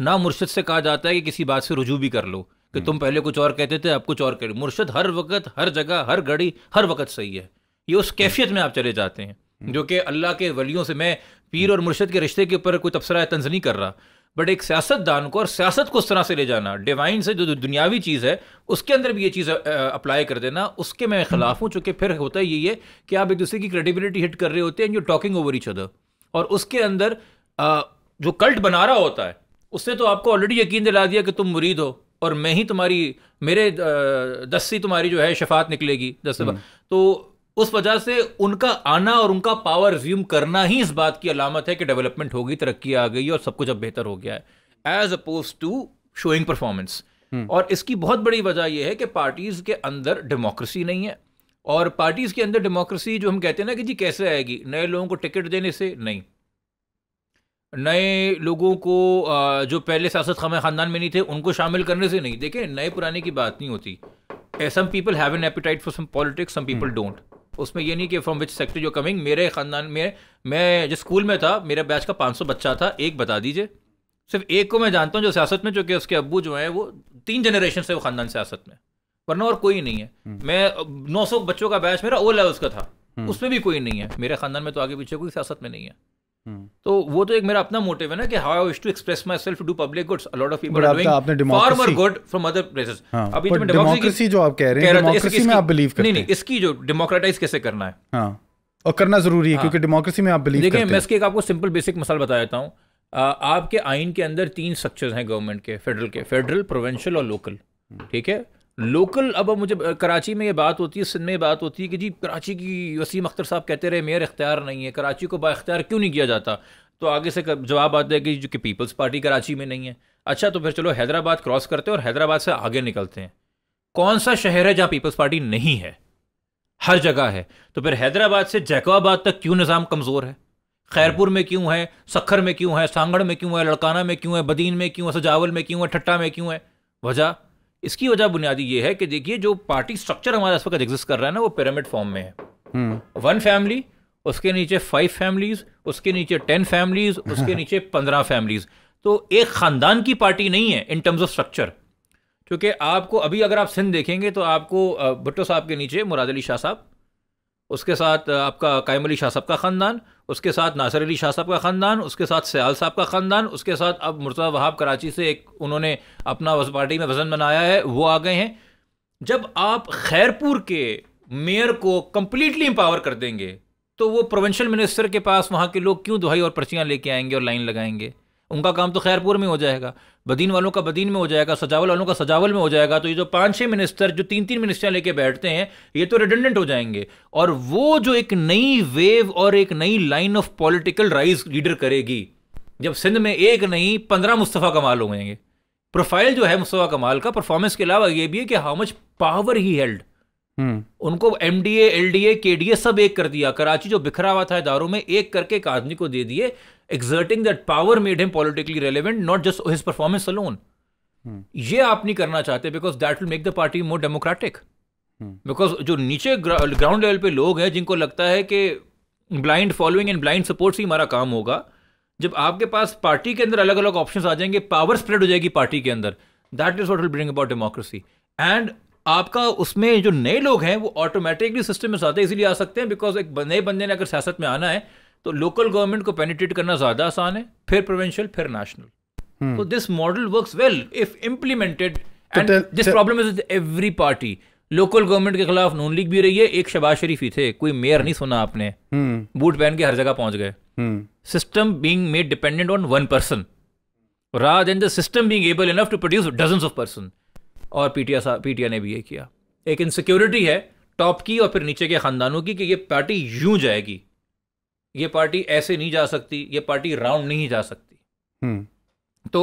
ना मुर्शद से कहा जाता है कि किसी बात से रुजू भी कर लो कि हम्म। तुम पहले कुछ और कहते थे अब कुछ और करो मुर्शद हर वक्त हर जगह हर घड़ी हर वक्त सही है ये उस हम्म। कैफियत में आप चले जाते हैं हम्म। जो कि अल्लाह के वलियों से मैं पीर और मुर्शद के रिश्ते के ऊपर कोई तबसरा तंज नहीं कर रहा बट एक सियासतदान को और सियासत को उस तरह से ले जाना डिवाइन से जो दुनियावी चीज़ है उसके अंदर भी ये चीज़ अप्लाई कर देना उसके मैं खिलाफ हूँ चूंकि फिर होता यही है कि आप एक दूसरे की क्रेडिबिलिटी हिट कर रहे होते हैं you talking over each other और उसके अंदर जो कल्ट बना रहा होता है उसने तो आपको ऑलरेडी यकीन दिला दिया कि तुम मुरीद हो और मैं ही तुम्हारी मेरे दस्सी तुम्हारी जो है शफात निकलेगी दस हम्म। तो उस वजह से उनका आना और उनका पावर रिज्यूम करना ही इस बात की अलामत है कि डेवलपमेंट होगी तरक्की आ गई और सब कुछ अब बेहतर हो गया है as oppose to showing performance और इसकी बहुत बड़ी वजह यह है कि पार्टीज के अंदर डेमोक्रेसी नहीं है और पार्टीज के अंदर डेमोक्रेसी जो हम कहते हैं ना कि जी कैसे आएगी नए लोगों को टिकट देने से नहीं नए लोगों को जो पहले सियासत खामा खानदान में नहीं थे उनको शामिल करने से नहीं देखें नए पुराने की बात नहीं होती some people have an appetite for some politics some people don't उसमें ये नहीं कि फ्रॉम विच सेक्टर जो कमिंग मेरे ख़ानदान में मैं जिस स्कूल में था मेरे बैच का 500 बच्चा था एक बता दीजिए सिर्फ एक को मैं जानता हूँ जो सियासत में चूँकि उसके अबू जो हैं वो तीन जनरेशन से वो ख़ानदान सियासत में वरना और कोई नहीं है हम्म। मैं नौ बच्चों का बैच मेरा ओ लेवल्स का था हम्म। उसमें भी कोई नहीं है मेरे ख़ानदान में तो आगे पीछे कोई सियासत में नहीं है हम्म। तो वो तो एक मेरा अपना मोटिव है ना कि how to express myself to public goods a lot of people are doing far more good from other places अभी जो डेमोक्रेसी जो आप कह रहे हैं डेमोक्रेसी में आप बिलीव करते हैं नहीं नहीं इसकी जो डेमोक्रेटाइज कैसे करना है हां और करना जरूरी है हाँ। क्योंकि डेमोक्रेसी में आप बिलीव करते हैं देखिए मैं इसके एक आपको सिंपल बेसिक मिसाल बता देता हूं आपके आइन के अंदर तीन स्ट्रक्चर्स हैं गवर्नमेंट के फेडरल के फेडरल प्रोविंशियल और लोकल हम्म। ठीक है लोकल अब मुझे कराची में ये बात होती है सिंध में ये बात होती है कि जी कराची की वसीम अख्तर साहब कहते रहे मेयर इख्तियार नहीं है कराची को बाख्तियार क्यों नहीं किया जाता तो आगे से जवाब आता है कि जो कि पीपल्स पार्टी कराची में नहीं है अच्छा तो फिर चलो हैदराबाद क्रॉस करते हैं और हैदराबाद से आगे निकलते हैं कौन सा शहर है जहाँ पीपल्स पार्टी नहीं है हर जगह है तो फिर हैदराबाद से जैकवाबाद तक क्यों निज़ाम कमज़ोर है खैरपुर में क्यों है सखर में क्यों है सांगड़ में क्यों है लड़काना में क्यों है बदीन में क्यों है सजावल में क्यों है ठट्टा में क्यों है वजह इसकी वजह बुनियादी ये है कि देखिए जो पार्टी स्ट्रक्चर हमारे इस वक्त एग्जिस्ट कर रहा है ना वो पिरामिड फॉर्म में है वन हम्म। फैमिली उसके नीचे फाइव फैमिलीज उसके नीचे टेन फैमिलीज उसके नीचे पंद्रह फैमिलीज तो एक खानदान की पार्टी नहीं है इन टर्म्स ऑफ स्ट्रक्चर क्योंकि आपको अभी अगर आप सिंध देखेंगे तो आपको भुट्टो साहब के नीचे मुराद अली शाह साहब उसके साथ आपका कायम अली शाह साहब का ख़ानदान उसके साथ नासर अली शाह साहब का ख़ानदान उसके साथ सयाल साहब का ख़ानदान उसके साथ अब मुर्तज़ा वहाब कराची से एक उन्होंने अपना पार्टी में वज़न बनाया है वो आ गए हैं जब आप खैरपुर के मेयर को कम्प्लीटली एम्पावर कर देंगे तो वो प्रोवेंशल मिनिस्टर के पास वहाँ के लोग क्यों दुहाई और पर्चियाँ लेके आएंगे और लाइन लगाएंगे उनका काम तो खैरपुर में हो जाएगा बदीन वालों का बदीन में हो जाएगा सजावल वालों का सजावल में हो जाएगा तो ये जो पांच छह मिनिस्टर जो तीन तीन मिनिस्टर लेके बैठते हैं ये तो रिडेंडेंट हो जाएंगे और वो जो एक नई वेव और एक नई line of political rise leader करेगी जब सिंध में एक नहीं पंद्रह मुस्तफ़ा कमाल हो गएंगे प्रोफाइल जो है मुस्तफ़ा कमाल का परफॉर्मेंस के अलावा ये भी है कि how much power he held उनको M D L D A के डी ए सब एक कर दिया कराची जो बिखरा हुआ था दारों में एक करके एक आदमी को दे दिए exerting that power made him politically relevant not just his performance alone ये आप नहीं करना चाहते because that will make the party more democratic because जो नीचे ग्राउंड लेवल पे लोग हैं जिनको लगता है कि blind following and blind support से हमारा काम होगा जब आपके पास पार्टी के अंदर अलग अलग ऑप्शन आ जाएंगे पावर स्प्रेड हो जाएगी पार्टी के अंदर that is what will bring about democracy and आपका उसमें जो नए लोग हैं वो ऑटोमेटिकली सिस्टम में आते हैं आ सकते हैं बिकॉज एक नए बंदे ने अगर सियासत में आना है तो लोकल गवर्नमेंट को पेनिट्रेट करना ज़्यादा आसान है फिर प्रोवेंशियल फिर नेशनल हम्म। तो this model work well if implemented and this problem is every party local government के खिलाफ नून लीग भी रही है एक शबाज शरीफ ही थे कोई मेयर नहीं सुना आपने हम्म। बूट पहन के हर जगह पहुंच गए system being made dependent on one person राज and the system being able enough to produce dozen of person और पीटीआ पीटीआ ने भी ये किया एक इनसिक्योरिटी है टॉप की और फिर नीचे के खानदानों की कि ये पार्टी यूं जाएगी ये पार्टी ऐसे नहीं जा सकती ये पार्टी राउंड नहीं जा सकती हम्म। तो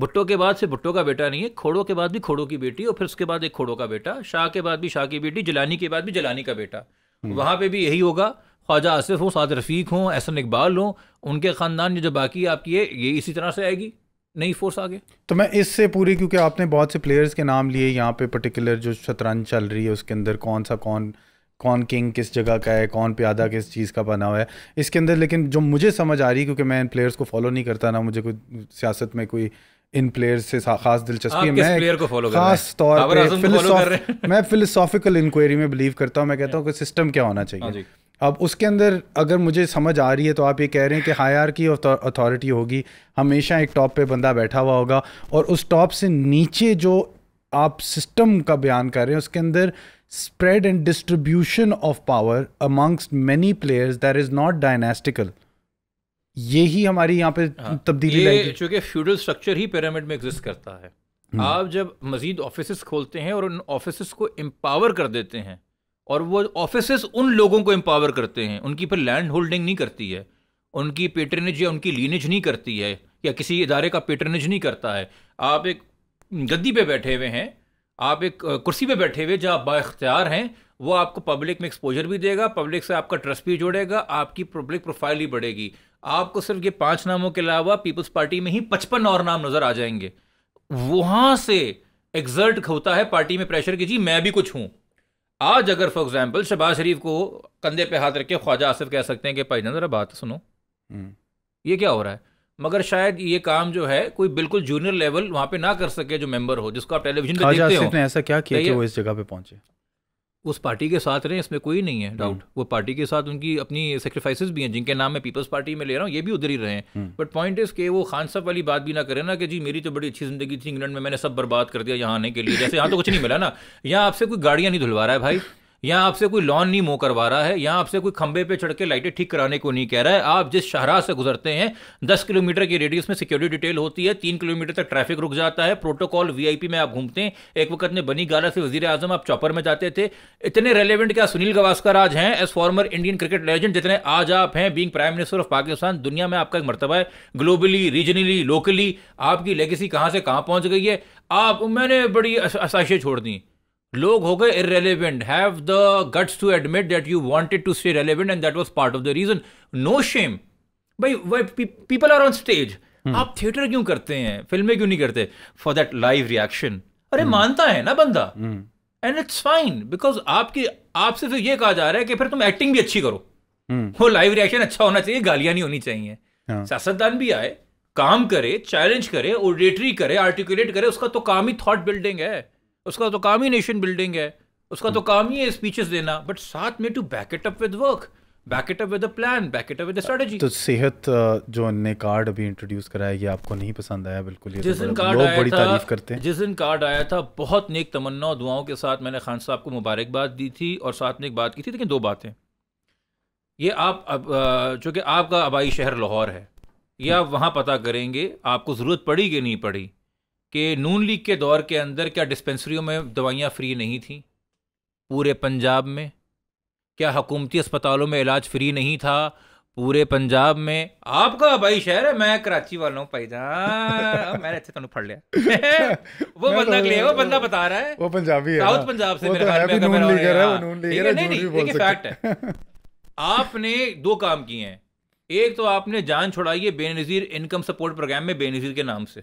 भुट्टो के बाद से भुट्टो का बेटा नहीं है खोड़ो के बाद भी खोड़ो की बेटी और फिर उसके बाद एक खोड़ो का बेटा शाह के बाद भी शाह की बेटी जलानी के बाद भी जलानी का बेटा हम्म। वहाँ पे भी यही होगा ख्वाजा आसिफ हो साद रफीक हों एहसन इकबाल हों उनके ख़ानदान जो बाकी आपकी है ये इसी तरह से आएगी नई फोर्स आगे तो मैं इससे पूरी क्योंकि आपने बहुत से प्लेयर्स के नाम लिए यहाँ पे पर्टिकुलर जो शतरंज चल रही है उसके अंदर कौन सा कौन कौन किंग किस जगह का है कौन प्यादा किस चीज़ का बना हुआ है इसके अंदर लेकिन जो मुझे समझ आ रही क्योंकि मैं इन प्लेयर्स को फॉलो नहीं करता ना मुझे कोई सियासत में कोई इन प्लेयर्स से खास दिलचस्पी है मैं को फॉलो खास तौर पर मैं फिलोसॉफिकल इंक्वायरी में बिलीव करता हूँ मैं कहता हूँ कि सिस्टम क्या होना चाहिए हाँ अब उसके अंदर अगर मुझे समझ आ रही है तो आप ये कह रहे हैं कि हायर की अथॉरिटी होगी हमेशा एक टॉप पे बंदा बैठा हुआ होगा और उस टॉप से नीचे जो आप सिस्टम का बयान कर रहे हैं उसके अंदर spread and distribution of power amongst many players that is not dynastical यही हमारी यहाँ पे हाँ, तब्दीली चूंकि फ्यूडल स्ट्रक्चर ही पिरामिड में एग्जिस्ट करता है हम्म। आप जब मजीद ऑफिस खोलते हैं और उन ऑफिस को एम्पावर कर देते हैं और वो ऑफिस उन लोगों को एम्पावर करते हैं उनकी पर लैंड होल्डिंग नहीं करती है उनकी पेटर्नेज या उनकी लीनेज नहीं करती है या किसी इदारे का पेटर्नेज नहीं करता है आप एक गद्दी पे बैठे हुए हैं आप एक कुर्सी पे बैठे हुए जो आप बाख्तियार हैं वो आपको पब्लिक में एक्सपोजर भी देगा पब्लिक से आपका ट्रस्ट भी जोड़ेगा आपकी पब्लिक प्रोफाइल ही बढ़ेगी आपको सिर्फ ये पांच नामों के अलावा पीपल्स पार्टी में ही पचपन और नाम नज़र आ जाएंगे वहाँ से एग्जर्ट होता है पार्टी में प्रेशर की जी मैं भी कुछ हूँ आज अगर फॉर एग्जाम्पल शहबाज शरीफ को कंधे पे हाथ रख के ख्वाजा आसिफ कह सकते हैं कि भाई ना ज़रा बात सुनो हम्म। ये क्या हो रहा है मगर शायद ये काम जो है कोई बिल्कुल जूनियर लेवल वहाँ पे ना कर सके जो मेंबर हो जिसको आप टेलीविजन पे देखते हो ने ऐसा क्या किया कि वो इस जगह पे पहुंचे उस पार्टी के साथ रहे इसमें कोई नहीं है डाउट हम्म। वो पार्टी के साथ उनकी अपनी सेक्रीफाइसेस भी हैं जिनके नाम मैं पीपल्स पार्टी में ले रहा हूँ ये भी उधर ही रहे बट पॉइंट इस के वो खान साहब वाली बात भी ना करें ना कि जी मेरी तो बड़ी अच्छी जिंदगी थी इंग्लैंड में मैंने सब बर्बाद कर दिया यहाँ आने के लिए जैसे यहाँ तो कुछ नहीं मिला ना यहाँ आपसे कोई गाड़ियाँ नहीं धुलवा रहा है भाई यहाँ आपसे कोई लॉन नहीं मो करवा रहा है यहाँ आपसे कोई खंबे पे चढ़ के लाइटें ठीक कराने को नहीं कह रहा है आप जिस शहरा से गुजरते हैं दस किलोमीटर की रेडियस में सिक्योरिटी डिटेल होती है तीन किलोमीटर तक ट्रैफिक रुक जाता है प्रोटोकॉल वीआईपी में आप घूमते हैं एक वक्त ने बनी गाला से वजीर आजम आप चौपर में जाते थे इतने रेलिवेंट क्या सुनील गवास्कर आज हैं as former Indian cricket legend जितने आज आप हैं being prime minister of Pakistan दुनिया में आपका एक मरतबा है ग्लोबली रीजनली लोकली आपकी लेगेसी कहाँ से कहाँ पहुँच गई है आप मैंने बड़ी आसाइशें छोड़ दी लोग हो गए irrelevant have the guts to admit that you wanted to stay relevant and that was part of the reason no shame भाई पीपल आर ऑन स्टेज आप थिएटर क्यों करते हैं फिल्में क्यों नहीं करते फॉर दैट लाइव रिएक्शन अरे हम्म। मानता है ना बंदा एंड इट्स फाइन बिकॉज आपकी आपसे तो ये कहा जा रहा है कि फिर तुम एक्टिंग भी अच्छी करो हम्म। वो लाइव रिएक्शन अच्छा होना चाहिए गालियां नहीं होनी चाहिए हाँ। सियासतदान भी आए काम करे चैलेंज करे ऑडिटरी करे आर्टिकुलेट करे उसका तो काम ही थॉट बिल्डिंग है उसका तो काम ही नेशन बिल्डिंग है उसका तो hmm. काम ही है स्पीचेस देना बट साथ में to back it up with work back it up with a plan back it up with a strategy तो सेहत जो अन्य कार्ड अभी इंट्रोड्यूस कराया गया आपको नहीं पसंद आया बिल्कुल ये तो जिस दिन कार्ड आया बड़ी तारीफ करते हैं जिस दिन कार्ड आया था बहुत नेक तमन्ना और दुआओं के साथ मैंने खान साहब को मुबारकबाद दी थी और साथ में एक बात की थी लेकिन दो बातें ये आप चूँकि आपका आबाई शहर लाहौर है ये आप वहाँ पता करेंगे आपको ज़रूरत पड़ी कि नहीं पड़ी कि नून लीग के दौर के अंदर क्या डिस्पेंसरियों में दवाइयाँ फ्री नहीं थी पूरे पंजाब में क्या हकूमती अस्पतालों में इलाज फ्री नहीं था पूरे पंजाब में आपका भाई शहर है मैं कराची वाला हूँ भाई जान मैंने अच्छे तुम फड़ लिया वो बंदा के तो- लिए वो बंदा बता रहा है वो पंजाबी है साउथ हाँ। पंजाब से मेरे ख्याल तो में नून है नून है नहीं फैक्ट है आपने दो काम किए हैं एक तो आपने जान छुड़ाई है बेनजीर इनकम सपोर्ट प्रोग्राम में बेनजीर के नाम से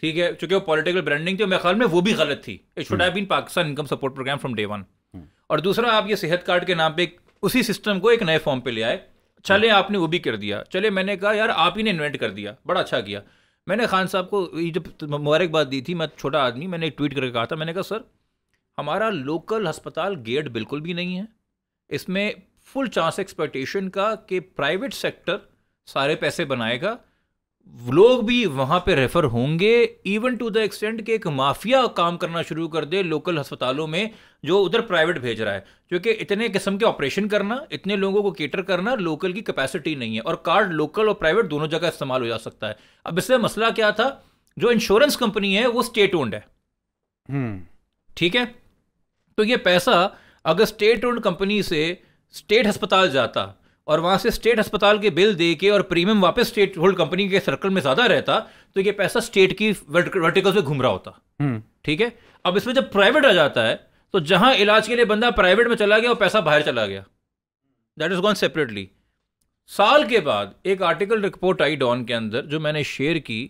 ठीक है चूंकि वो पॉलिटिकल ब्रांडिंग थी मेरे ख्याल में वो भी गलत थी it should have been Pakistan income support programme from day one और दूसरा आप ये सेहत कार्ड के नाम पे उसी सिस्टम को एक नए फॉर्म पे ले आए चले हम्म। आपने वो भी कर दिया चले मैंने कहा यार आप ही ने इन्वेंट कर दिया बड़ा अच्छा किया मैंने खान साहब को ये जब मुबारकबाद दी थी मैं छोटा आदमी मैंने एक ट्वीट करके कहा था मैंने कहा सर हमारा लोकल हस्पताल गेट बिल्कुल भी नहीं है इसमें फुल चांस एक्सपेक्टेशन का कि प्राइवेट सेक्टर सारे पैसे बनाएगा लोग भी वहाँ पे रेफर होंगे इवन टू द एक्सटेंट कि एक माफिया काम करना शुरू कर दे लोकल अस्पतालों में जो उधर प्राइवेट भेज रहा है क्योंकि इतने किस्म के ऑपरेशन करना इतने लोगों को केटर करना लोकल की कैपेसिटी नहीं है और कार्ड लोकल और प्राइवेट दोनों जगह इस्तेमाल हो जा सकता है अब इससे मसला क्या था जो इंश्योरेंस कंपनी है वो स्टेट ओन्ड है हम्म। ठीक है तो ये पैसा अगर स्टेट ओन्ड कंपनी से स्टेट अस्पताल जाता और वहाँ से स्टेट अस्पताल के बिल दे के और प्रीमियम वापस स्टेट होल्ड कंपनी के सर्कल में ज़्यादा रहता तो ये पैसा स्टेट की वर्टिकल से घूम रहा होता हम्म। ठीक है अब इसमें जब प्राइवेट आ जाता है तो जहाँ इलाज के लिए बंदा प्राइवेट में चला गया और पैसा बाहर चला गया दैट इज़ गॉन सेपरेटली साल के बाद एक आर्टिकल रिपोर्ट आई डॉन के अंदर जो मैंने शेयर की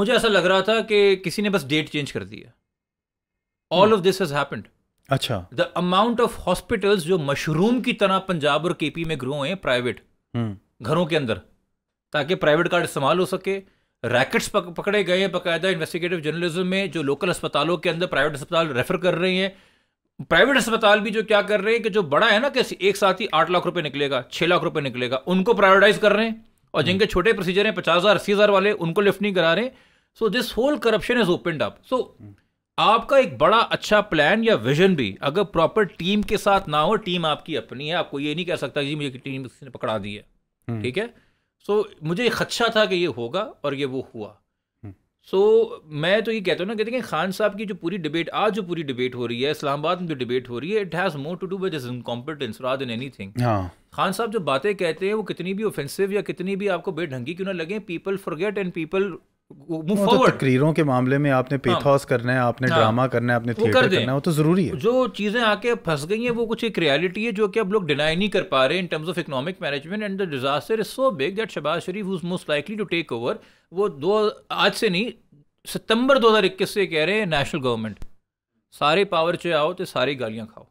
मुझे ऐसा लग रहा था कि किसी ने बस डेट चेंज कर दिया all of this has happened अच्छा द अमाउंट ऑफ हॉस्पिटल जो मशरूम की तरह पंजाब और केपी में ग्रो हैं प्राइवेट हम्म। घरों के अंदर ताकि प्राइवेट कार्ड इस्तेमाल हो सके रैकेट्स पक, पकड़े गए हैं बाकायदा इन्वेस्टिगेटिव जर्नलिज्म में जो लोकल अस्पतालों के अंदर प्राइवेट अस्पताल रेफर कर रहे हैं प्राइवेट अस्पताल भी जो क्या कर रहे हैं कि जो बड़ा है ना कि एक साथ ही आठ लाख रुपए निकलेगा छः लाख रुपए निकलेगा उनको प्राइवेटाइज कर रहे हैं और जिनके छोटे प्रोसीजर हैं पचास हज़ार अस्सी हज़ार वाले उनको लिफ्ट नहीं करा रहे so this whole corruption is opened up so आपका एक बड़ा अच्छा प्लान या विजन भी अगर प्रॉपर टीम के साथ ना हो टीम आपकी अपनी है आपको ये नहीं कह सकता कि मुझे टीम ने पकड़ा दी है हम्म। ठीक है सो so, मुझे खदशा अच्छा था कि ये होगा और ये वो हुआ सो हम्म। so, मैं तो ये कहता हूँ ना कहते हैं खान साहब की जो पूरी डिबेट आज जो पूरी डिबेट हो रही है इस्लामाबाद में जो डिबेट हो रही है it has more to do with incompetence in anything Khan साहब जो बातें कहते हैं वो कितनी भी ऑफेंसिव या कितनी भी आपको बेढंगी क्यों ना लगे people forget and people move forward तो तकरीरों के मामले में आपने पेथॉस हाँ, करना है आपने हाँ, ड्रामा करना है आपने थिएटर कर करना है वो तो जरूरी है जो चीज़ें आके फंस गई हैं वो कुछ एक रियलिटी है जो कि अब लोग डिनाई नहीं कर पा रहे in terms of economic management and the disaster is so big that Shahbaz Sharif who's most likely to take over वो दो आज से नहीं सितंबर 2021 से कह रहे हैं नेशनल गवर्नमेंट सारे पावर चे आओ तो सारी गालियाँ खाओ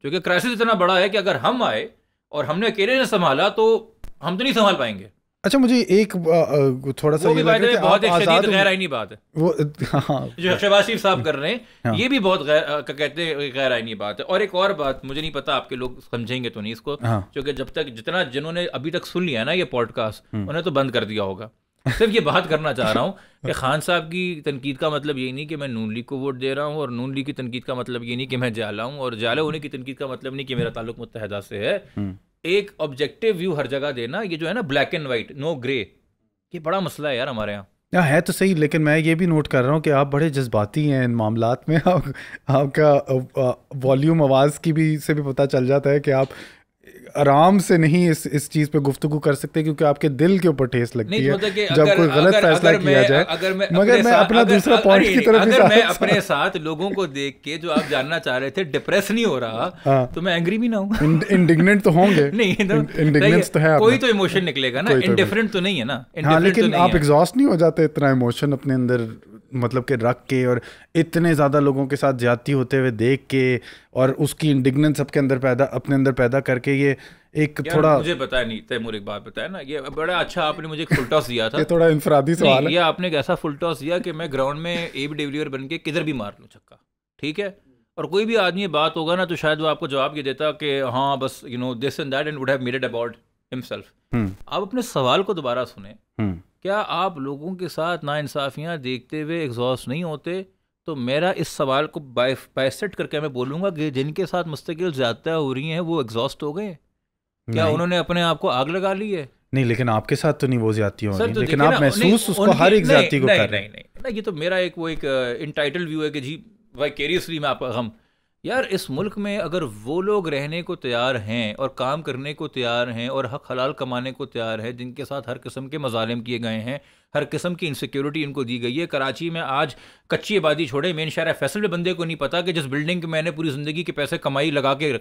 क्योंकि क्राइसिस इतना बड़ा है कि अगर हम आए और हमने अकेले ने संभाला तो हम तो नहीं संभाल पाएंगे अच्छा मुझे एक थोड़ा सा ये बात है बहुत एक शदीद गैर आईनी बात है वो हाँ, जो शहबाज शरीफ साहब कर रहे हैं हाँ, ये भी बहुत गैर कहते हैं गैर आईनी बात है और एक और बात मुझे नहीं पता आपके लोग समझेंगे तो नहीं इसको हाँ। क्योंकि हाँ, जब तक जितना जिन्होंने अभी तक सुन लिया ना ये पॉडकास्ट हम्म। उन्हें तो बंद कर दिया होगा सिर्फ ये बात करना चाह रहा हूँ कि खान साहब की तनकीद का मतलब ये नहीं कि मैं नून लीग को वोट दे रहा हूँ और नून लीग की तनकीद का मतलब ये नहीं कि मैं जाला हूँ और जाला होने की तनकीद का मतलब नहीं कि मेरा ताल्लुक मुतहदा से है हम्म। एक ऑब्जेक्टिव व्यू हर जगह देना ये जो है ना black and white no grey ये बड़ा मसला है यार हमारे यहाँ ना हाँ, है तो सही लेकिन मैं ये भी नोट कर रहा हूँ कि आप बड़े जज्बाती हैं इन मामला में आप, आपका वॉल्यूम आवाज़ की भी से भी पता चल जाता है कि आप आराम से नहीं इस इस चीज पे गुफ्तगु कर सकते क्योंकि आपके दिल के ऊपर ठेस लगती है तो जब कोई गलत फैसला किया जाए अगर मैं मगर मैं अपना दूसरा पॉइंट की तरफ अगर मैं अपने साथ लोगों को देख के जो आप जानना चाह रहे थे डिप्रेस नहीं हो रहा हाँ। तो मैं एंग्री भी ना हूँ इंडिग्नेंट तो होंगे नहीं तो, तो है कोई तो इमोशन निकलेगा ना इंडिफरेंट तो, तो नहीं है ना हाँ, लेकिन आप एग्जॉस्ट नहीं हो जाते इतना इमोशन अपने अंदर मतलब के रख के और इतने ज़्यादा लोगों के साथ ज्यादती होते हुए देख के और उसकी इंडिग्नेंस सबके अंदर पैदा अपने अंदर पैदा करके ये एक थोड़ा मुझे पता नहीं तैमूर एक बात बताया ना ये बड़ा अच्छा आपने मुझे फुल टॉस दिया था ये थोड़ा इंफरादी सवाल है ये आपने एक ऐसा फुल टॉस दिया कि मैं ग्राउंड में ए बी डिविलियर बन के किधर भी मार लूँ छक्का ठीक है और कोई भी आदमी बात होगा ना तो शायद वो आपको जवाब ये देता कि हाँ बस you know this and that and would have made about himself आप अपने सवाल को दोबारा सुने हम्म। क्या आप लोगों के साथ नाइंसाफ़ियाँ देखते हुए एग्जॉस्ट नहीं होते तो मेरा इस सवाल को बायसेट करके मैं बोलूँगा कि जिनके साथ मुस्तकिल ज़्यादा हो रही हैं वो एग्जॉस्ट हो गए क्या उन्होंने अपने आप को आग लगा ली है नहीं लेकिन आपके साथ तो नहीं वो ज्यादा हो रही। तो लेकिन आप महसूस उसको हर एक ज्यादा को नहीं, कर नहीं, नहीं, नहीं, नहीं, ये तो मेरा एक वो एक इंटाइटल uh, व्यू है कि जी वाई वाइकेरियसली मैं आप हम यार इस मुल्क में अगर वो लोग रहने को तैयार हैं और काम करने को तैयार हैं और हक हलाल कमाने को तैयार है जिनके साथ हर किस्म के मजालिम किए गए हैं हर किस्म की इनसिक्योरिटी इनको दी गई है कराची में आज कच्ची आबादी छोड़े मेन शहर फैसल में बंदे को नहीं पता कि जिस बिल्डिंग के मैंने पूरी ज़िंदगी के पैसे कमाई लगा के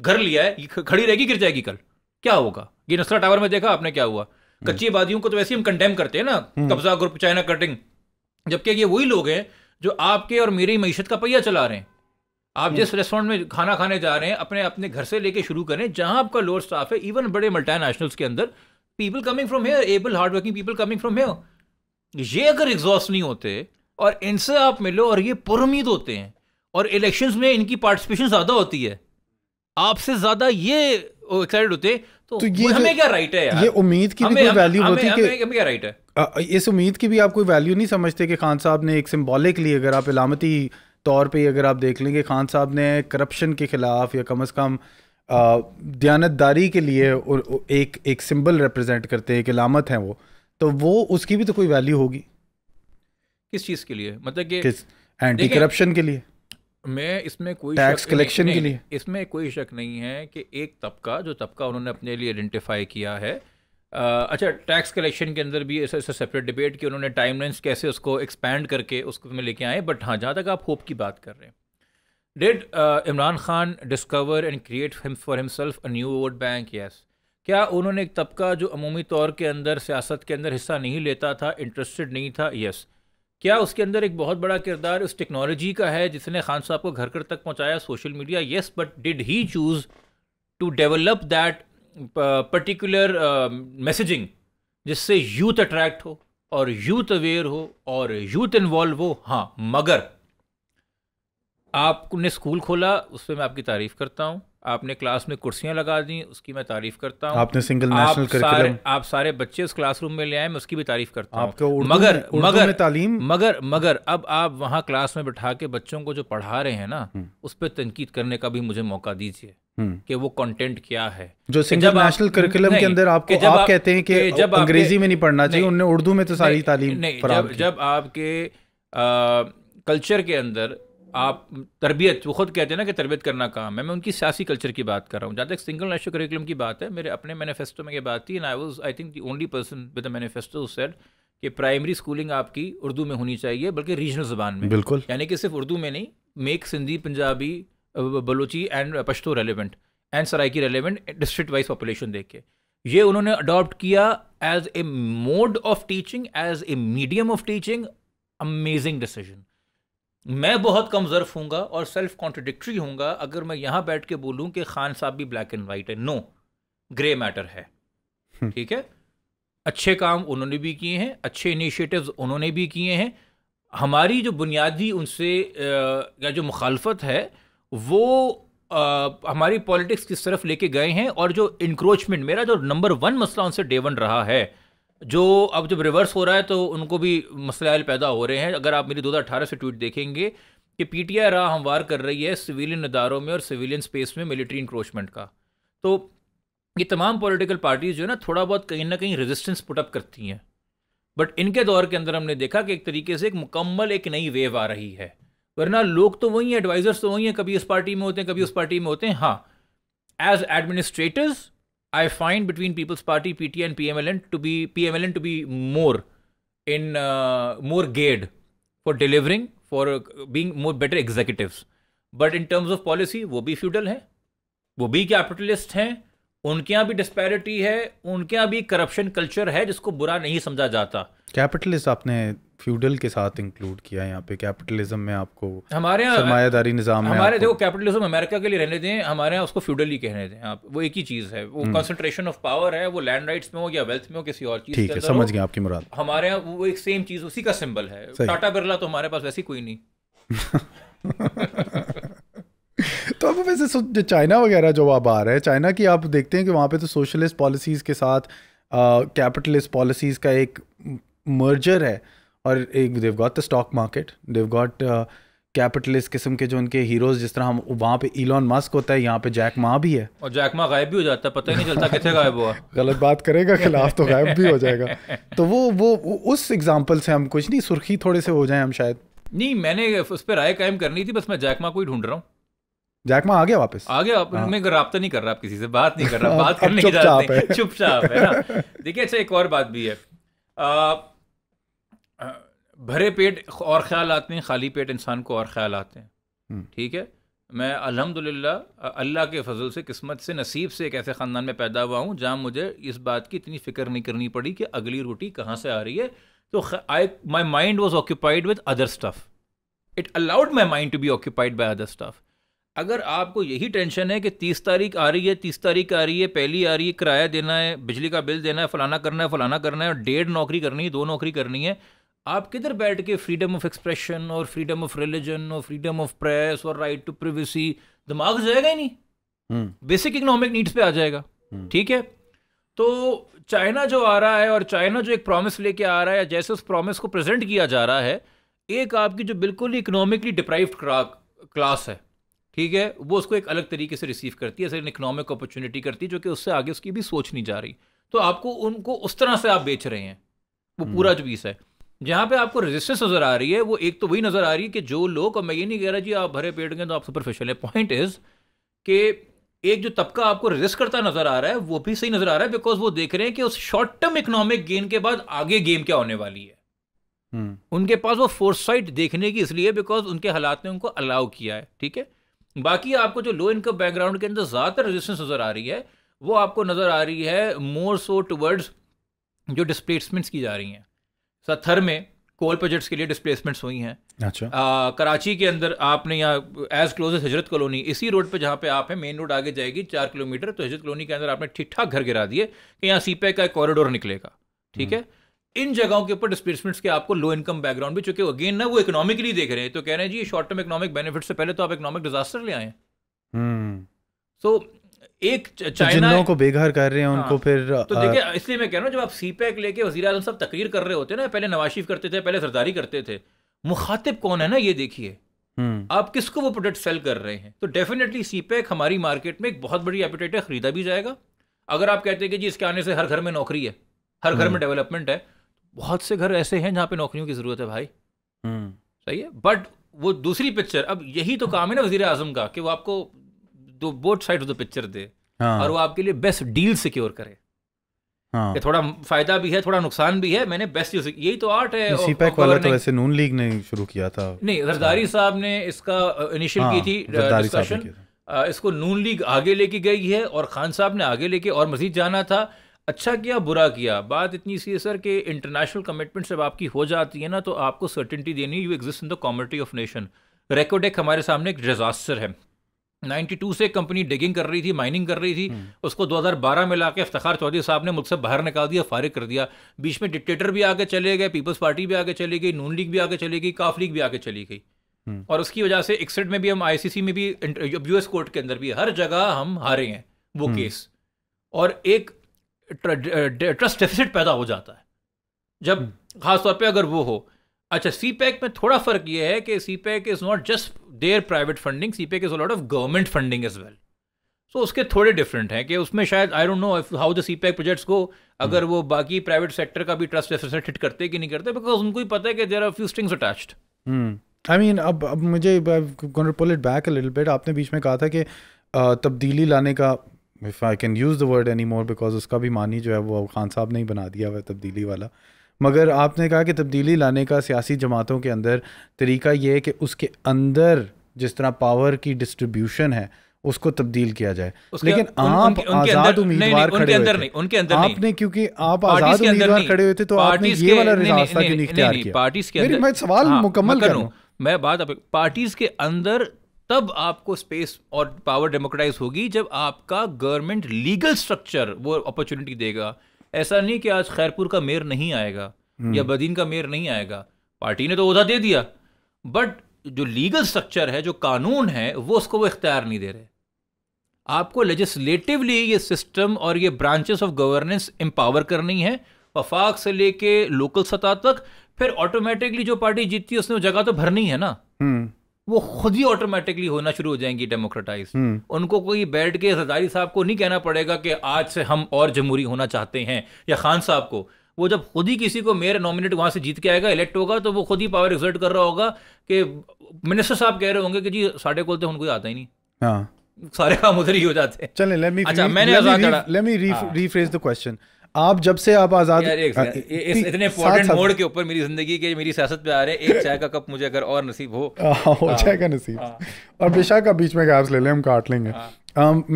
घर लिया है खड़ी रहेगी गिर जाएगी कल क्या होगा ये नसला टावर में देखा आपने क्या हुआ हम्म। कच्ची आबादियों को तो वैसे हम कंडेम करते हैं ना हम्म। कब्जा ग्रुप चाइना कटिंग जबकि ये वही लोग हैं जो आपके और मेरी मीशत का पहिया चला रहे हैं आप हम्म। जिस रेस्टोरेंट में खाना खाने जा रहे हैं अपने अपने घर से लेके शुरू करें जहां आपका लोअर स्टाफ है इवन बड़े मल्टीनेशनल्स के अंदर people coming from here able hard working people coming from here ये अगर एग्जॉस्ट नहीं होते और इनसे आप मिलो और ये पुरुमीद होते हैं और इलेक्शन में इनकी पार्टिसिपेशन ज़्यादा होती है आपसे ज़्यादा ये एक्साइटेड होते तो, तो ये हमें क्या राइट है यार? ये उम्मीद की भी वैल्यू होती है हमें, हमें क्या राइट है इस उम्मीद की भी आप कोई वैल्यू नहीं समझते कि खान साहब ने एक सिम्बॉलिकली अगर आप इलामती तौर पे अगर आप देख लेंगे खान साहब ने करप्शन के ख़िलाफ़ या कम अज़ कम दयानतदारी के लिए एक एक सिंबल रिप्रेजेंट करते एक इलामत हैं वो तो वो उसकी भी तो कोई वैल्यू होगी किस चीज़ के लिए मतलब कि एंटी करप्शन के लिए मैं इसमें कोई टैक्स कलेक्शन के लिए इसमें कोई शक नहीं है कि एक तबका जो तबका उन्होंने अपने लिए आइडेंटिफाई किया है अच्छा टैक्स कलेक्शन के अंदर भी ऐसा ऐसा सेपरेट डिबेट कि उन्होंने टाइम कैसे उसको एक्सपैंड करके उसको में लेके आए बट हाँ जहाँ तक आप होप की बात कर रहे हैं did Imran Khan discover and create for himself a new vote bank yes क्या उन्होंने एक तबका जो अमूमी तौर के अंदर सियासत के अंदर हिस्सा नहीं लेता था इंटरेस्टेड नहीं था यस क्या उसके अंदर एक बहुत बड़ा किरदार उस टेक्नोलॉजी का है जिसने खान साहब को घर घर तक पहुँचाया social media yes but did he choose to develop that particular messaging जिससे यूथ अट्रैक्ट हो और यूथ अवेयर हो और यूथ इन्वॉल्व हो हाँ मगर आपने स्कूल खोला उस पर मैं आपकी तारीफ करता हूँ आपने क्लास में कुर्सियां लगा दी उसकी मैं तारीफ करता हूँ आपने सिंगल नेशनल आप सारे, आप सारे बच्चे उस क्लासरूम में ले आए मैं उसकी भी तारीफ करता हूँ मगर में, मगर में तालीम मगर मगर अब आप वहाँ क्लास में बैठा के बच्चों को जो पढ़ा रहे हैं ना हम्म। उस पर तनकीद करने का भी मुझे मौका दीजिए हम्म। कि वो कंटेंट क्या है जो सिंगल नेशनल करिकुलम के अंदर आपको जब आप कहते हैं कि जब अंग्रेजी में नहीं पढ़ना चाहिए उनने उर्दू में तो सारी तालीम नहीं जब आपके कल्चर के अंदर आप तरबियत वो खुद कहते हैं ना कि तरबियत करना काम है मैं उनकी सियासी कल्चर की बात कर रहा हूँ जहाँ तक सिंगल नेशनल करिकुलम की बात है मेरे अपने मैनीफेस्टो में ये बात थी and I was I think the only person with manifesto set कि प्राइमरी स्कूलिंग आपकी उर्दू में होनी चाहिए बल्कि रीजनल ज़बान में बिल्कुल यानी कि सिर्फ उर्दू में नहीं make Sindhi Punjabi Balochi and Pashto relevant and Saraiki relevant district wise population देख के ये उन्होंने अडॉप्ट किया as a mode of teaching as a medium of teaching amazing decision मैं बहुत कम जर्फ और सेल्फ कॉन्ट्रडिक्ट्री हूँगा अगर मैं यहाँ बैठ के बोलूँ कि खान साहब भी ब्लैक एंड वाइट है नो ग्रे मैटर है हम्म। ठीक है अच्छे काम उन्होंने भी किए हैं अच्छे इनिशिएटिव्स उन्होंने भी किए हैं हमारी जो बुनियादी उनसे या जो मुखालफत है वो आ, हमारी पॉलिटिक्स की तरफ लेके गए हैं और जो इनक्रोचमेंट मेरा जो नंबर वन मसला उनसे डे वन रहा है जो अब जब रिवर्स हो रहा है तो उनको भी मसलाइल पैदा हो रहे हैं अगर आप मेरी 2018 से ट्वीट देखेंगे कि पीटीआई राह हमवार कर रही है सिविलियन इदारों में और सिविलियन स्पेस में मिलिट्री इंक्रोचमेंट का तो ये तमाम पॉलिटिकल पार्टीज जो है ना थोड़ा बहुत कहीं ना कहीं रेजिस्टेंस पुटअप करती हैं बट इनके दौर के अंदर हमने देखा कि एक तरीके से एक मुकम्मल एक नई वेव आ रही है वरना लोग तो वही हैं एडवाइजर्स तो वही हैं कभी इस पार्टी में होते हैं कभी उस पार्टी में होते हैं हाँ as administrators I find between People's Party, PT, and PMLN to be PMLN to be more in uh, more geared for delivering for being more better executives. But in terms of policy, वो भी feudal है वो भी capitalist हैं उनके यहाँ भी disparity है उनके यहाँ भी corruption culture है जिसको बुरा नहीं समझा जाता Capitalist आपने फ्यूडल के साथ इंक्लूड किया यहाँ पे कैपिटलिज्म में आपको हमारे यहाँ सरमायादारी निज़ाम में हमारे देखो कैपिटलिज्म अमेरिका के लिए रहने दें हमारे यहाँ उसको फ्यूडल ही कहने दें आप वो एक ही चीज़ है वो कंसनट्रेशन ऑफ पावर है वो लैंड राइट्स में हो या वेल्थ में हो किसी और चीज़ ठीक है समझ गया आपकी मुराद हमारे यहाँ वो एक सेम चीज़ उसी का सिंबल है टाटा बिरला तो हमारे पास वैसी कोई नहीं तो अब वैसे जो चाइना वगैरह जो आप आ रहे हैं चाइना की आप देखते हैं कि वहाँ पे तो सोशलिस्ट पॉलिसीज़ के साथ कैपिटलिस्ट पॉलिसीज़ का एक मर्जर है और एक देव गॉट द स्टॉक मार्केट देव गॉट कैपिटलिस्ट किस्म के जो उनके हीरोज जिस तरह हम वहाँ पे इलॉन मस्क होता है यहाँ पे जैक माँ भी है और जैक माँ गायब भी हो जाता है पता ही नहीं चलता कैसे गायब हुआ गलत बात करेगा खिलाफ तो गायब भी हो जाएगा तो वो वो उस एग्जाम्पल से हम कुछ नहीं सुर्खी थोड़े से हो जाए हम शायद नहीं मैंने उस पर राय कायम करनी थी बस मैं जैक माँ को ही ढूंढ रहा हूँ जैकमा आ गया वापस आ गया हाँ। मैं रहा नहीं कर रहा आप किसी से बात नहीं कर रहा बात करने की चुपचाप है ना देखिए अच्छा एक और बात भी है भरे पेट और ख्याल आते हैं खाली पेट इंसान को और ख्याल आते हैं हम्म। ठीक है मैं अल्हम्दुलिल्लाह अल्लाह के फजल से किस्मत से नसीब से एक ऐसे ख़ानदान में पैदा हुआ हूँ जहाँ मुझे इस बात की इतनी फिक्र नहीं करनी पड़ी कि अगली रोटी कहाँ से आ रही है तो I my mind was occupied with other stuff it allowed my mind to be occupied by other stuff अगर आपको यही टेंशन है कि तीस तारीख आ रही है तीस तारीख आ रही है पहली आ रही है किराया देना है बिजली का बिल देना है फलाना करना है फलाना करना है और डेढ़ नौकरी करनी है दो नौकरी करनी है आप किधर बैठ के फ्रीडम ऑफ एक्सप्रेशन और फ्रीडम ऑफ रिलीजन और फ्रीडम ऑफ प्रेस और राइट टू प्रिवेसी दिमाग जाएगा ही नहीं बेसिक इकोनॉमिक नीड्स पे आ जाएगा हम्म। ठीक है तो चाइना जो आ रहा है और चाइना जो एक प्रॉमिस लेके आ रहा है जैसे उस प्रॉमिस को प्रेजेंट किया जा रहा है एक आपकी जो बिल्कुल ही इकोनॉमिकली डिप्राइव्ड क्लास है ठीक है वो उसको एक अलग तरीके से रिसीव करती है इकोनॉमिक अपॉर्चुनिटी करती है जो कि उससे आगे उसकी भी सोच नहीं जा रही तो आपको उनको उस तरह से आप बेच रहे हैं वो हम्म। पूरा जो पीस है जहाँ पे आपको रेजिस्टेंस नजर आ रही है वो एक तो वही नजर आ रही है कि जो लोग और मैं ये नहीं कह रहा जी आप भरे पेट गए तो आप सुपरफिशियल है पॉइंट इज कि एक जो तबका आपको रेजिस्ट करता नजर आ रहा है वो भी सही नजर आ रहा है बिकॉज वो देख रहे हैं कि उस शॉर्ट टर्म इकोनॉमिक गेन के बाद आगे गेम क्या होने वाली है हम्म। उनके पास वो फोर्साइट देखने की इसलिए बिकॉज उनके हालात ने उनको अलाउ किया है ठीक है बाकी आपको जो लो इनकम बैकग्राउंड के अंदर ज़्यादातर रेजिस्टेंस नज़र आ रही है वो आपको नज़र आ रही है मोर सो टूवर्ड्स जो डिस्प्लेसमेंट्स की जा रही हैं सत्थर में कोल प्रोजेक्ट्स के लिए डिस्प्लेसमेंट्स हुई हैं अच्छा कराची के अंदर आपने यहाँ एज क्लोज एज हजरत कॉलोनी इसी रोड पे जहाँ पे आप हैं मेन रोड आगे जाएगी चार किलोमीटर तो हजरत कॉलोनी के अंदर आपने ठीक ठाक घर गिरा दिए कि यहाँ सीपे का एक कॉरिडोर निकलेगा ठीक है हम्म। इन जगहों के ऊपर डिस्प्लेसमेंट्स के आपको लो इनकम बैकग्राउंड भी चूंकि अगेन ना वो इकोनॉमिकली देख रहे हैं तो कह रहे हैं जी शॉर्ट टर्म इकोनॉमिक बेनिफिट से पहले तो आप इकोनॉमिक डिजास्टर ले आए हैं सो हम्म। एक तो चाइना को बेघर कर रहे हैं हाँ। उनको फिर तो देखिए इसलिए मैं कह रहा हूँ जब आप सी पैक लेके वजी अजम साहब तकरीर कर रहे होते ना पहले नवाशिफ करते थे पहले सरदारी करते थे मुखातिब कौन है ना ये देखिए हम्म। आप किसको वो प्रोडक्ट सेल कर रहे हैं तो डेफिनेटली सी पैक हमारी मार्केट में एक बहुत बड़ी एपिटेट है खरीदा भी जाएगा अगर आप कहते हैं कि जी इसके आने से हर घर में नौकरी है हर घर में डेवलपमेंट हम्म। है बहुत से घर ऐसे हैं जहाँ पे नौकरियों की ज़रूरत है भाई हम्म। सही है बट वो दूसरी पिक्चर अब यही तो काम है ना वजीर अजम का कि वो आपको जो both side of the picture दे हाँ। और वो आपके लिए बेस्ट डील सिक्योर करे हाँ। थोड़ा फायदा भी है थोड़ा नुकसान भी है मैंने बेस्ट यूज यही तो आर्ट है सी पैक वाला तो वैसे नून लीग ने शुरू किया था नहीं जरदारी हाँ। साहब ने इसका इनिशियल हाँ, की थी डिस्कशन इसको नून लीग आगे लेके गई है और खान साहब ने आगे लेके और मजीद जाना था अच्छा किया बुरा किया बात इतनी सी है सर कि इंटरनेशनल कमिटमेंट जब आपकी हो जाती है ना तो आपको सर्टेनिटी देनी you exist in the comity of nation Reko Diq हमारे सामने एक डिजास्टर है 92 से कंपनी डिगिंग कर रही थी माइनिंग कर रही थी हम्म। उसको 2012 में लाके इफ्तार चौधरी साहब ने मुझसे बाहर निकाल दिया फारिग कर दिया बीच में डिक्टेटर भी आगे चले गए पीपल्स पार्टी भी आगे चली गई नून लीग भी आगे चली गई काफ लीग भी आगे चली गई हम्म। और उसकी वजह से इकसठ में भी हम आईसीसी में भी यूएस कोर्ट के अंदर भी हर जगह हम हारे हैं वो हम्म। केस और एक ट्रस्ट डेफिसिट पैदा हो जाता है जब खासतौर पर अगर वो हो अच्छा सी पैक e में थोड़ा फर्क ये है कि CPEC is not just their private funding CPEC is a lot of government funding as well so उसके थोड़े डिफरेंट हैं कि उसमें शायद I don't know how the CPEC projects को अगर hmm. वो बाकी प्राइवेट सेक्टर का भी ट्रस्ट डेफिसिट हिट करते कि नहीं करते बिकॉज उनको ही पता है कि there are few strings attached I mean अब अब मुझे pull it back little bit आपने बीच में कहा था कि तब्दीली लाने का if I can use the word any more because उसका भी मानी जो है वो खान साहब ने ही बना दिया हुआ तब्दीली वाला मगर आपने कहा कि तब्दीली लाने का सियासी जमातों के अंदर तरीका ये है कि उसके अंदर जिस तरह पावर की डिस्ट्रीब्यूशन है उसको तब्दील किया जाए लेकिन आप आजाद उम्मीदवार खड़े हुए थे उनके अंदर आपने क्योंकि आप आजाद उम्मीदवार खड़े हुए थे तो आपने ये वाला रास्ता क्यों नहीं किया पार्टीज के अंदर मैं सवाल हाँ, मुकम्मल कर रहा मैं बात पार्टीज के अंदर तब आपको स्पेस और पावर डेमोक्रेटाइज होगी जब आपका गवर्नमेंट लीगल स्ट्रक्चर वो अपॉर्चुनिटी देगा ऐसा नहीं कि आज खैरपुर का मेयर नहीं आएगा हम्म। या बदीन का मेयर नहीं आएगा पार्टी ने तो उदा दे दिया बट जो लीगल स्ट्रक्चर है जो कानून है वो उसको वो इख्तियार नहीं दे रहे आपको लेजिस्लेटिवली ये सिस्टम और ये ब्रांचेस ऑफ गवर्नेंस एम्पावर करनी है वफाक से लेके लोकल सतह तक फिर ऑटोमेटिकली जो पार्टी जीतती है उसने वो जगह तो भरनी है ना हम्म। वो खुद ही ऑटोमेटिकली होना शुरू हो जाएंगी डेमोक्रेटाइज हम्म। उनको कोई बैठ के जदारी साहब को नहीं कहना पड़ेगा कि आज से हम और जमहूरी होना चाहते हैं या खान साहब को वो जब खुद ही किसी को मेयर नॉमिनेट वहां से जीत के आएगा इलेक्ट होगा तो वो खुद ही पावर एक्सर्ट कर रहा होगा कि मिनिस्टर साहब कह रहे होंगे कि जी साढ़े को तो उनको आता ही नहीं हाँ सारे काम उधर ही हो जाते हैं चलें लेट मी अच्छा मैंने let me rephrase the question आप जब से आप आजाद इतने मोड के ऊपर मेरी जिंदगी के मेरी सियासत पे आ रहे एक चाय का कप मुझे अगर और नसीब हो आ, हाँ, हो जाएगा हाँ, नसीब हाँ। और बेशक का बीच में गैप्स ले लें हम काट लेंगे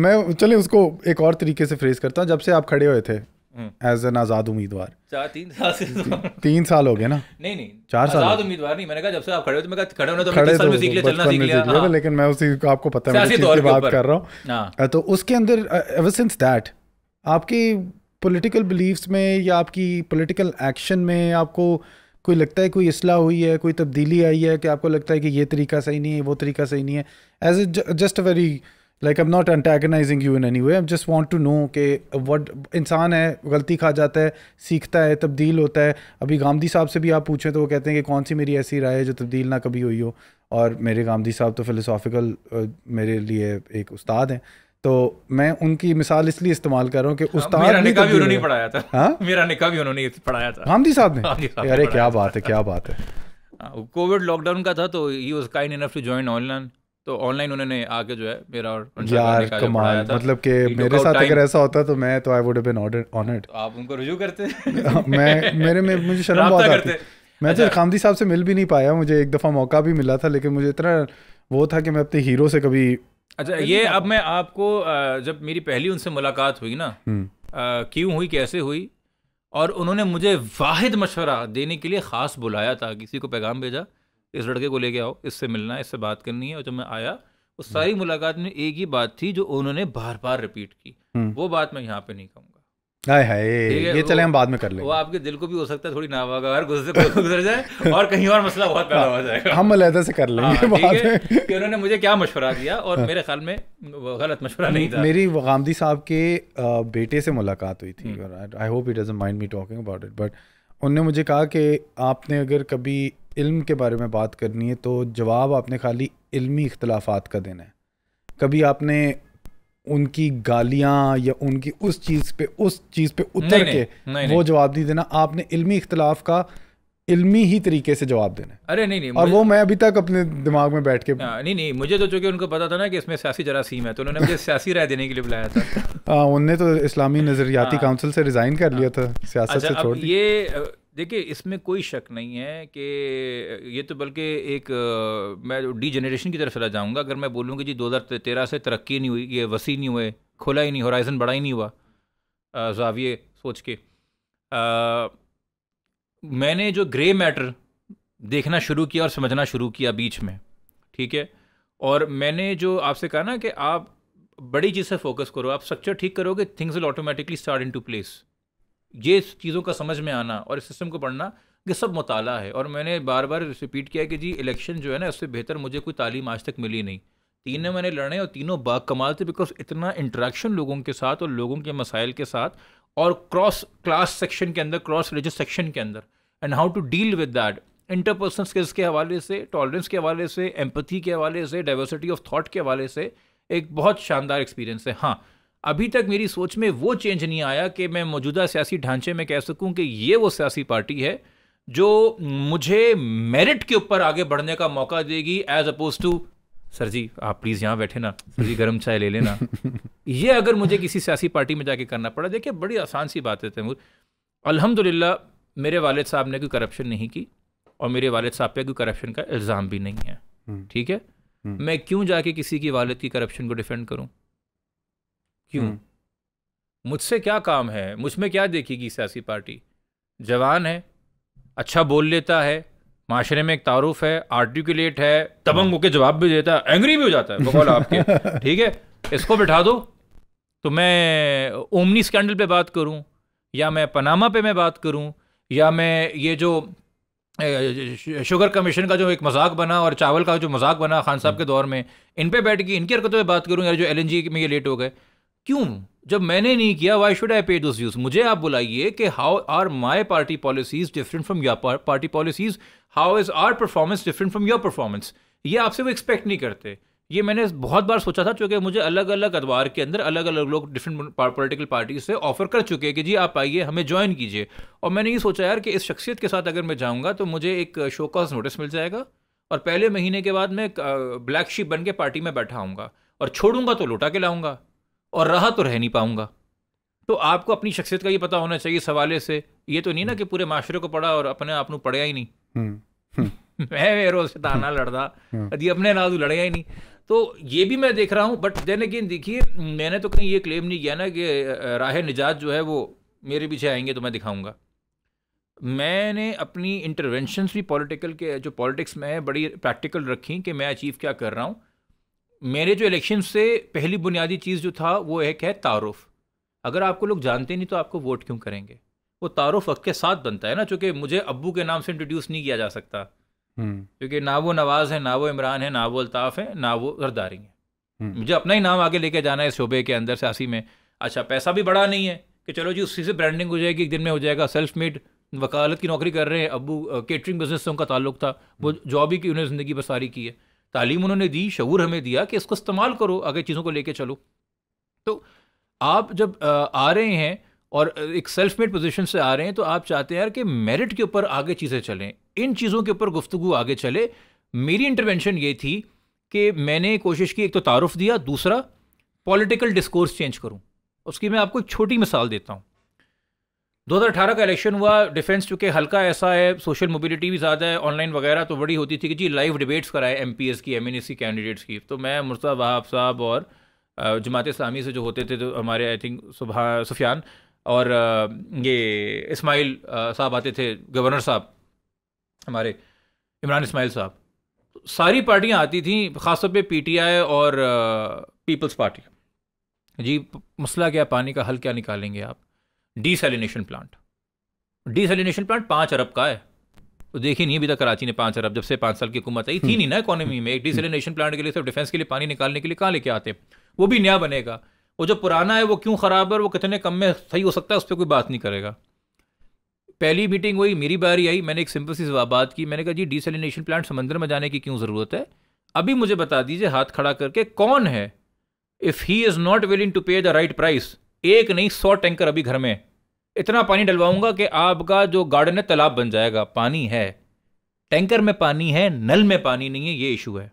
मैं चले उसको एक और तरीके से फ्रेज करता हूँ जब से आप खड़े हुए थे एज हम्म। एन आजाद उम्मीदवार तो- तीन साल हो गए ना नहीं नहीं चार साल आजाद उम्मीदवार नहीं मैंने कहा जब से आप खड़े हो तो मैं खड़े होने तो खड़े साल तो में सीख लिया चलना सीख लिया लेकिन मैं उसी आपको पता है मैं बात कर रहा हूँ तो उसके अंदर एवर सिंस दैट आपकी पॉलिटिकल बिलीव्स में या आपकी पॉलिटिकल एक्शन में आपको कोई लगता है कोई असलाह हुई है कोई तब्दीली आई है कि आपको लगता है कि ये तरीका सही नहीं है वो तरीका सही नहीं है as a just a very like I am not antagonising you in any way I just want to know कि वट इंसान है गलती खा जाता है सीखता है तब्दील होता है अभी गांधी साहब से भी आप पूछें तो वो कहते हैं कि कौन सी मेरी ऐसी राय है जो तब्दील ना कभी हुई हो और मेरे गांधी साहब तो फिलोसॉफिकल मेरे लिए एक उस्ताद हैं तो मैं उनकी मिसाल इसलिए इस्तेमाल कर रहा हूँ कि हाँ, उस्ताद मेरा निकाह भी तो उन्होंने पढ़ाया था हाँ मेरा निकाह भी उन्होंने पढ़ाया था हामदी साहब ने अरे क्या बात है क्या बात है हाँ, कोविड लॉकडाउन का था तो he was kind enough to join online तो ऑनलाइन उन्होंने आके जो है मेरा और यार कमाल मतलब कि मेरे साथ अगर ऐसा होता तो मैं तो I would have been ordered honoured तो आप उनको रिव्यू करते हाँ, मैं मेरे में मुझे शर्म बहुत आती मैं तो अच्छा। खामदी साहब से मिल भी नहीं पाया मुझे एक दफ़ा मौका भी मिला था लेकिन मुझे इतना वो था कि मैं अपने हीरो से कभी अच्छा ये अब मैं आपको जब मेरी पहली उनसे मुलाकात हुई ना हम्म। क्यों हुई कैसे हुई और उन्होंने मुझे वाहिद मशवरा देने के लिए ख़ास बुलाया था किसी को पैगाम भेजा इस लड़के को लेके आओ इससे मिलना है इससे बात करनी है और जब मैं आया उस हम्म। सारी मुलाकात में एक ही बात थी जो उन्होंने बार बार रिपीट की हम्म। वो बात मैं यहाँ पे नहीं कहूँगा हाय हाय ये चले हम बाद में कर ले वो आपके दिल को भी हो सकता है थोड़ी नावा का गुजर गुजर जाए और कहीं और मसला बहुत पैदा हो जाएगा हम अलहदा से कर लेंगे हाँ, बात है कि उन्होंने मुझे क्या मशवरा दिया और हाँ। मेरे ख्याल में गलत मशवरा नहीं था मेरी गांधी साहब के बेटे से मुलाकात हुई थी I hope it doesn't mind me talking about it but उनने मुझे कहा कि आपने अगर कभी इल्म के बारे में बात करनी है तो जवाब आपने खाली इल्मी इख्तलाफात का देना है कभी आपने उनकी गालियां या उनकी उस चीज़ पे उस चीज़ पे उतर नहीं, के नहीं, नहीं, वो जवाब नहीं देना आपने इल्मी इख्तलाफ का इल्मी ही तरीके से जवाब देना अरे नहीं नहीं और वो मैं अभी तक अपने दिमाग में बैठ के आ, हाँ, नहीं नहीं मुझे तो चूंकि उनको पता था ना कि इसमें सियासी जरासीम है तो उन्होंने मुझे सियासी राय देने के लिए बुलाया था हाँ, उनने तो इस्लामी नज़रियाती हाँ। काउंसिल से रिज़ाइन कर लिया था सियासत अच्छा, से छोड़ ये देखिए इसमें कोई शक नहीं है कि ये तो बल्कि एक मैं डी जनरेशन की तरफ चला जाऊँगा अगर मैं बोलूँ कि जी 2013 से तरक्की नहीं हुई ये वसी नहीं हुए खुला ही नहीं होराइजन बड़ा ही नहीं हुआ जाविए सोच के आ, मैंने जो ग्रे मैटर देखना शुरू किया और समझना शुरू किया बीच में ठीक है और मैंने जो आपसे कहा ना कि आप बड़ी चीज़ से फोकस करो आप स्ट्रक्चर ठीक करोगे things will automatically start in to place ये चीज़ों का समझ में आना और इस सिस्टम को पढ़ना ये सब मताला है और मैंने बार बार रिपीट किया कि जी इलेक्शन जो है ना उससे बेहतर मुझे कोई तालीम आज तक मिली नहीं तीनों मैंने लड़े और तीनों बाग कमाल थे बिकॉज इतना इंटरेक्शन लोगों के साथ और लोगों के मसाइल के साथ और क्रॉस क्लास सेक्शन के अंदर क्रॉस रिलीजस सेक्शन के अंदर and how to deal with that interpersonal skills के हवाले से टॉलरेंस के हवाले से एम्पथी के हवाले से डाइवर्सिटी ऑफ थाट के हवाले से एक बहुत शानदार एक्सपीरियंस है हाँ अभी तक मेरी सोच में वो चेंज नहीं आया कि मैं मौजूदा सियासी ढांचे में कह सकूं कि ये वो सियासी पार्टी है जो मुझे मेरिट के ऊपर आगे बढ़ने का मौका देगी as oppose to sir ji आप प्लीज़ यहाँ बैठे ना सर जी गर्म चाय ले लेना ये अगर मुझे किसी सियासी पार्टी में जाके करना पड़ा देखिए बड़ी आसान सी बात है तैमूर अल्हम्दुलिल्लाह मेरे वालद साहब ने कोई करप्शन नहीं की और मेरे वालद साहब पे कोई करप्शन का इल्ज़ाम भी नहीं है हम्म। ठीक है हम्म। मैं क्यों जाके किसी की वालद की करप्शन को डिफेंड करूँ क्यों हम्म। मुझसे क्या काम है मुझ में क्या देखेगी सियासी पार्टी जवान है अच्छा बोल लेता है माशरे में एक तारुफ है आर्टिकुलेट है तबंग होकर जवाब भी देता है एंग्री भी हो जाता है बकौल आपके ठीक है इसको बिठा दो तो मैं ओमनी स्कैंडल पे बात करूं या मैं पनामा पे मैं बात करूं या मैं ये जो शुगर कमीशन का जो एक मजाक बना और चावल का जो मजाक बना खान साहब हम्म। के दौर में इन पे बैठ के इनकी हरकतों पे बात करूं यार जो एल में ये लेट हो गए क्यों जब मैंने नहीं किया वाई शुड आई पे दोज व्यूज मुझे आप बुलाइए कि how are my party policies different from your party policies how is our performance different from your performance ये आपसे वो एक्सपेक्ट नहीं करते ये मैंने बहुत बार सोचा था क्योंकि मुझे अलग अलग अदवार के अंदर अलग अलग लोग डिफरेंट पॉलिटिकल पार्टीज से ऑफर कर चुके हैं कि जी आप आइए हमें ज्वाइन कीजिए और मैंने ये सोचा यार कि इस शख्सियत के साथ अगर मैं जाऊँगा तो मुझे एक शो कॉज नोटिस मिल जाएगा और पहले महीने के बाद मैं ब्लैक शीप बन के पार्टी में बैठा आऊँगा और छोड़ूंगा तो लौटा के लाऊंगा और रहा तो रह नहीं पाऊंगा तो आपको अपनी शख्सियत का ये पता होना चाहिए इस हवाले से ये तो नहीं ना कि पूरे माशरे को पढ़ा और अपने आप पढ़िया ही नहीं हम्म, हम्म। मैं मेरे से ताना रहा हम्म, अभी अपने नाज लड़ेगा ही नहीं तो ये भी मैं देख रहा हूँ बट देन अगेन देखिए मैंने तो कहीं ये क्लेम नहीं किया ना कि राह निजात जो है वो मेरे पीछे आएंगे तो मैं दिखाऊंगा मैंने अपनी इंटरवेंशंस भी पॉलिटिकल के जो पॉलिटिक्स में है बड़ी प्रैक्टिकल रखी कि मैं अचीव क्या कर रहा हूँ मेरे जो इलेक्शन से पहली बुनियादी चीज़ जो था वो एक है तारुफ अगर आपको लोग जानते नहीं तो आपको वोट क्यों करेंगे वो तारुफ वक्त के साथ बनता है ना चूँकि मुझे अबू के नाम से इंट्रोड्यूस नहीं किया जा सकता हम्म। क्योंकि ना वो नवाज़ है ना वो इमरान है ना वो अल्ताफ़ है ना वो गर्दारी है हम्म। मुझे अपना ही नाम आगे लेके जाना है इस शोबे के अंदर सियासी में अच्छा पैसा भी बड़ा नहीं है कि चलो जी उसी से ब्रांडिंग हो जाएगी एक दिन में हो जाएगा सेल्फ मेड वकालत की नौकरी कर रहे हैं अबू केटरिंग बिजनेस से उनका ताल्लुक था वो जॉब हम्म। ही की उन्हें ज़िंदगी बसारी की है तालीम उन्होंने दी शूर हमें दिया कि इसको इस्तेमाल करो अगर चीज़ों को लेके चलो तो आप जब आ रहे हैं और एक सेल्फ मेड पोजीशन से आ रहे हैं तो आप चाहते हैं यार कि मेरिट के ऊपर आगे चीज़ें चलें इन चीज़ों के ऊपर गुफ्तु आगे चले मेरी इंटरवेंशन ये थी कि मैंने कोशिश की एक तो तारफ़ दिया दूसरा पॉलिटिकल डिस्कोर्स चेंज करूँ उसकी मैं आपको एक छोटी मिसाल देता हूँ 2018 का इलेक्शन हुआ डिफेंस चूँकि हल्का ऐसा है सोशल मोबिलिटी भी ज़्यादा है ऑनलाइन वगैरह तो बड़ी होती थी कि जी लाइव डिबेट्स कराए एम की एम कैंडिडेट्स की तो मैं मुर्ता वहाब साहब और जमात इस्लामी से जो होते थे तो हमारे आई थिंक सुबह सुफियान और ये इस्माइल साहब आते थे गवर्नर साहब हमारे इमरान इस्माइल साहब तो सारी पार्टियां आती थी ख़ासतौर पे पीटीआई और पीपल्स पार्टी जी मसला क्या पानी का हल क्या निकालेंगे आप डिसलिनेशन प्लांट डिसलिनेशन प्लांट पाँच अरब का है तो देखिए नहीं अभी तक कराची ने पाँच अरब जब से पाँच साल की हुकूमत आई थी हम्म। नहीं ना इकोनॉमी में एक डिसलिनेशन प्लांट के लिए सिर्फ डिफेंस के लिए पानी निकालने के लिए कहाँ लेके आते वो भी नया बनेगा वो जो पुराना है वो क्यों ख़राब है वो कितने कम में सही हो सकता है उस पर कोई बात नहीं करेगा पहली मीटिंग हुई मेरी बारी आई मैंने एक सिंपल सी बात की मैंने कहा जी डिसलिनेशन प्लांट समंदर में जाने की क्यों ज़रूरत है अभी मुझे बता दीजिए हाथ खड़ा करके कौन है if he is not willing to pay the right price एक नहीं सौ टैंकर अभी घर में इतना पानी डलवाऊंगा कि आपका जो गार्डन है तालाब बन जाएगा पानी है टैंकर में पानी है नल में पानी नहीं है ये इशू है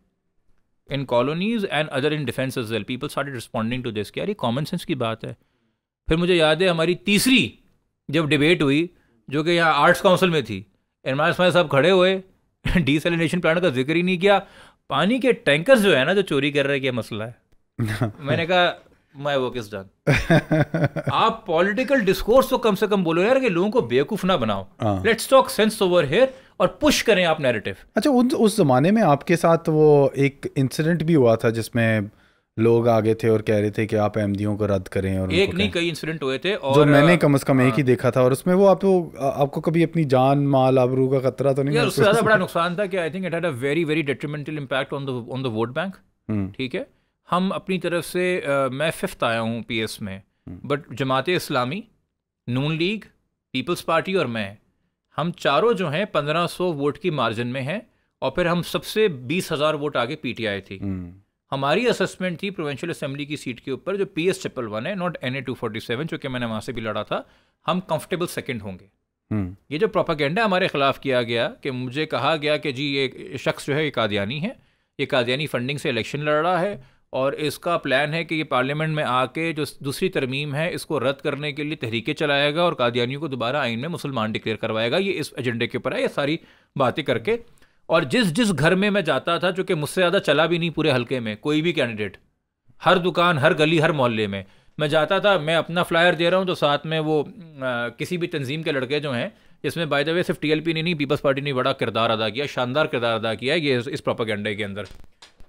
in colonies and other in defence well people started responding to this यार ये कॉमन सेंस की बात है फिर मुझे याद है हमारी तीसरी जब डिबेट हुई जो कि यहाँ आर्ट्स काउंसिल में थी इमरान इसमाइल साहब खड़े हुए डीसेलिनेशन प्लांट का जिक्र ही नहीं किया पानी के टैंकर जो है ना जो चोरी कर रहे हैं क्या मसला है मैंने कहा माई वर्क इज डन आप पॉलिटिकल डिस्कोर्स तो कम से कम बोलो यार कि लोगों को बेवकूफ ना बनाओ let's talk sense over here और पुश करें आप नैरेटिव अच्छा उन उस जमाने में आपके साथ वो एक इंसिडेंट भी हुआ था जिसमें लोग आगे थे और कह रहे थे कि आप एमडीओ को रद्द करें और एक नहीं कई इंसिडेंट हुए थे और जो मैंने कम से कम एक ही हाँ। देखा था और उसमें वो आप आपको आपको कभी अपनी जान माल आबरू का खतरा तो नहीं उससे ज्यादा बड़ा नुकसान था कि I think it had a very very detrimental impact on the on the vote bank ठीक है हम अपनी तरफ से आ, मैं फिफ्थ आया हूँ पी एस में but hmm. Jamaat Islami Noon League Peoples Party और मैं हम चारों जो हैं पंद्रह सौ वोट की मार्जिन में हैं और फिर हम सबसे बीस हज़ार वोट आगे पीटीआई थी हम्म। हमारी असेसमेंट थी प्रोवेंशियल असेंबली की सीट के ऊपर जो पी एस ट्रिपल वन है not N A two forty seven जो कि मैंने वहाँ से भी लड़ा था हम कंफर्टेबल सेकेंड होंगे हम्म। ये जो प्रोपागेंडा हमारे खिलाफ किया गया कि मुझे कहा गया कि जी ये शख्स जो है ये कादियानी है ये कादियानी फंडिंग से इलेक्शन लड़ रहा है और इसका प्लान है कि ये पार्लियामेंट में आके जो दूसरी तरमीम है इसको रद्द करने के लिए तहरीके चलाएगा और कादियानियों को दोबारा आइन में मुसलमान डिक्लेयर करवाएगा ये इस एजेंडे के ऊपर है ये सारी बातें करके और जिस जिस घर में मैं जाता था जो कि मुझसे ज़्यादा चला भी नहीं पूरे हल्के में कोई भी कैंडिडेट हर दुकान हर गली हर मोहल्ले में मैं जाता था मैं अपना फ्लायर दे रहा हूँ तो साथ में वो आ, किसी भी तंजीम के लड़के जो हैं इसमें बाय द वे सिर्फ टीएलपी ने नहीं पीपल्स पार्टी ने बड़ा किरदार अदा किया शानदार किरदार अदा किया ये इस प्रोपागेंडे के अंदर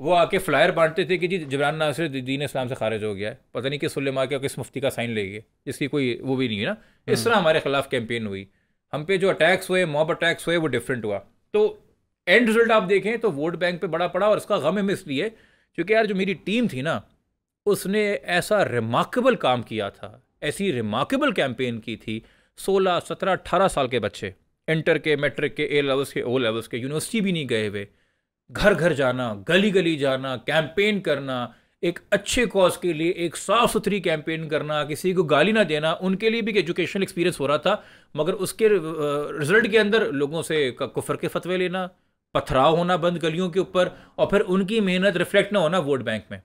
वो आके फ्लायर बांटते थे कि जी जबरान नासिर दीन इस्लाम से खारिज हो गया है पता नहीं किस उलमा के किस मुफ्ती का साइन ले गए इसकी कोई वो भी नहीं है ना इस तरह हमारे खिलाफ कैंपेन हुई हम पे जो अटैक्स हुए मॉब अटैक्स हुए वो डिफरेंट हुआ तो एंड रिजल्ट आप देखें तो वोट बैंक पे बड़ा पड़ा और इसका गम हम इसलिए क्योंकि यार जो मेरी टीम थी ना उसने ऐसा रिमार्केबल काम किया था ऐसी रिमार्केबल कैंपेन की थी सोलह सत्रह अट्ठारह साल के बच्चे इंटर के मेट्रिक के ए लेवल्स के ओ लेवल्स के यूनिवर्सिटी भी नहीं गए हुए घर घर जाना गली गली जाना कैंपेन करना एक अच्छे कॉज के लिए एक साफ सुथरी कैंपेन करना किसी को गाली ना देना उनके लिए भी एक एजुकेशनल एक्सपीरियंस हो रहा था मगर उसके रिजल्ट के अंदर लोगों से कुफर के फतवे लेना पथराव होना बंद गलियों के ऊपर और फिर उनकी मेहनत रिफ्लेक्ट ना होना वोट बैंक में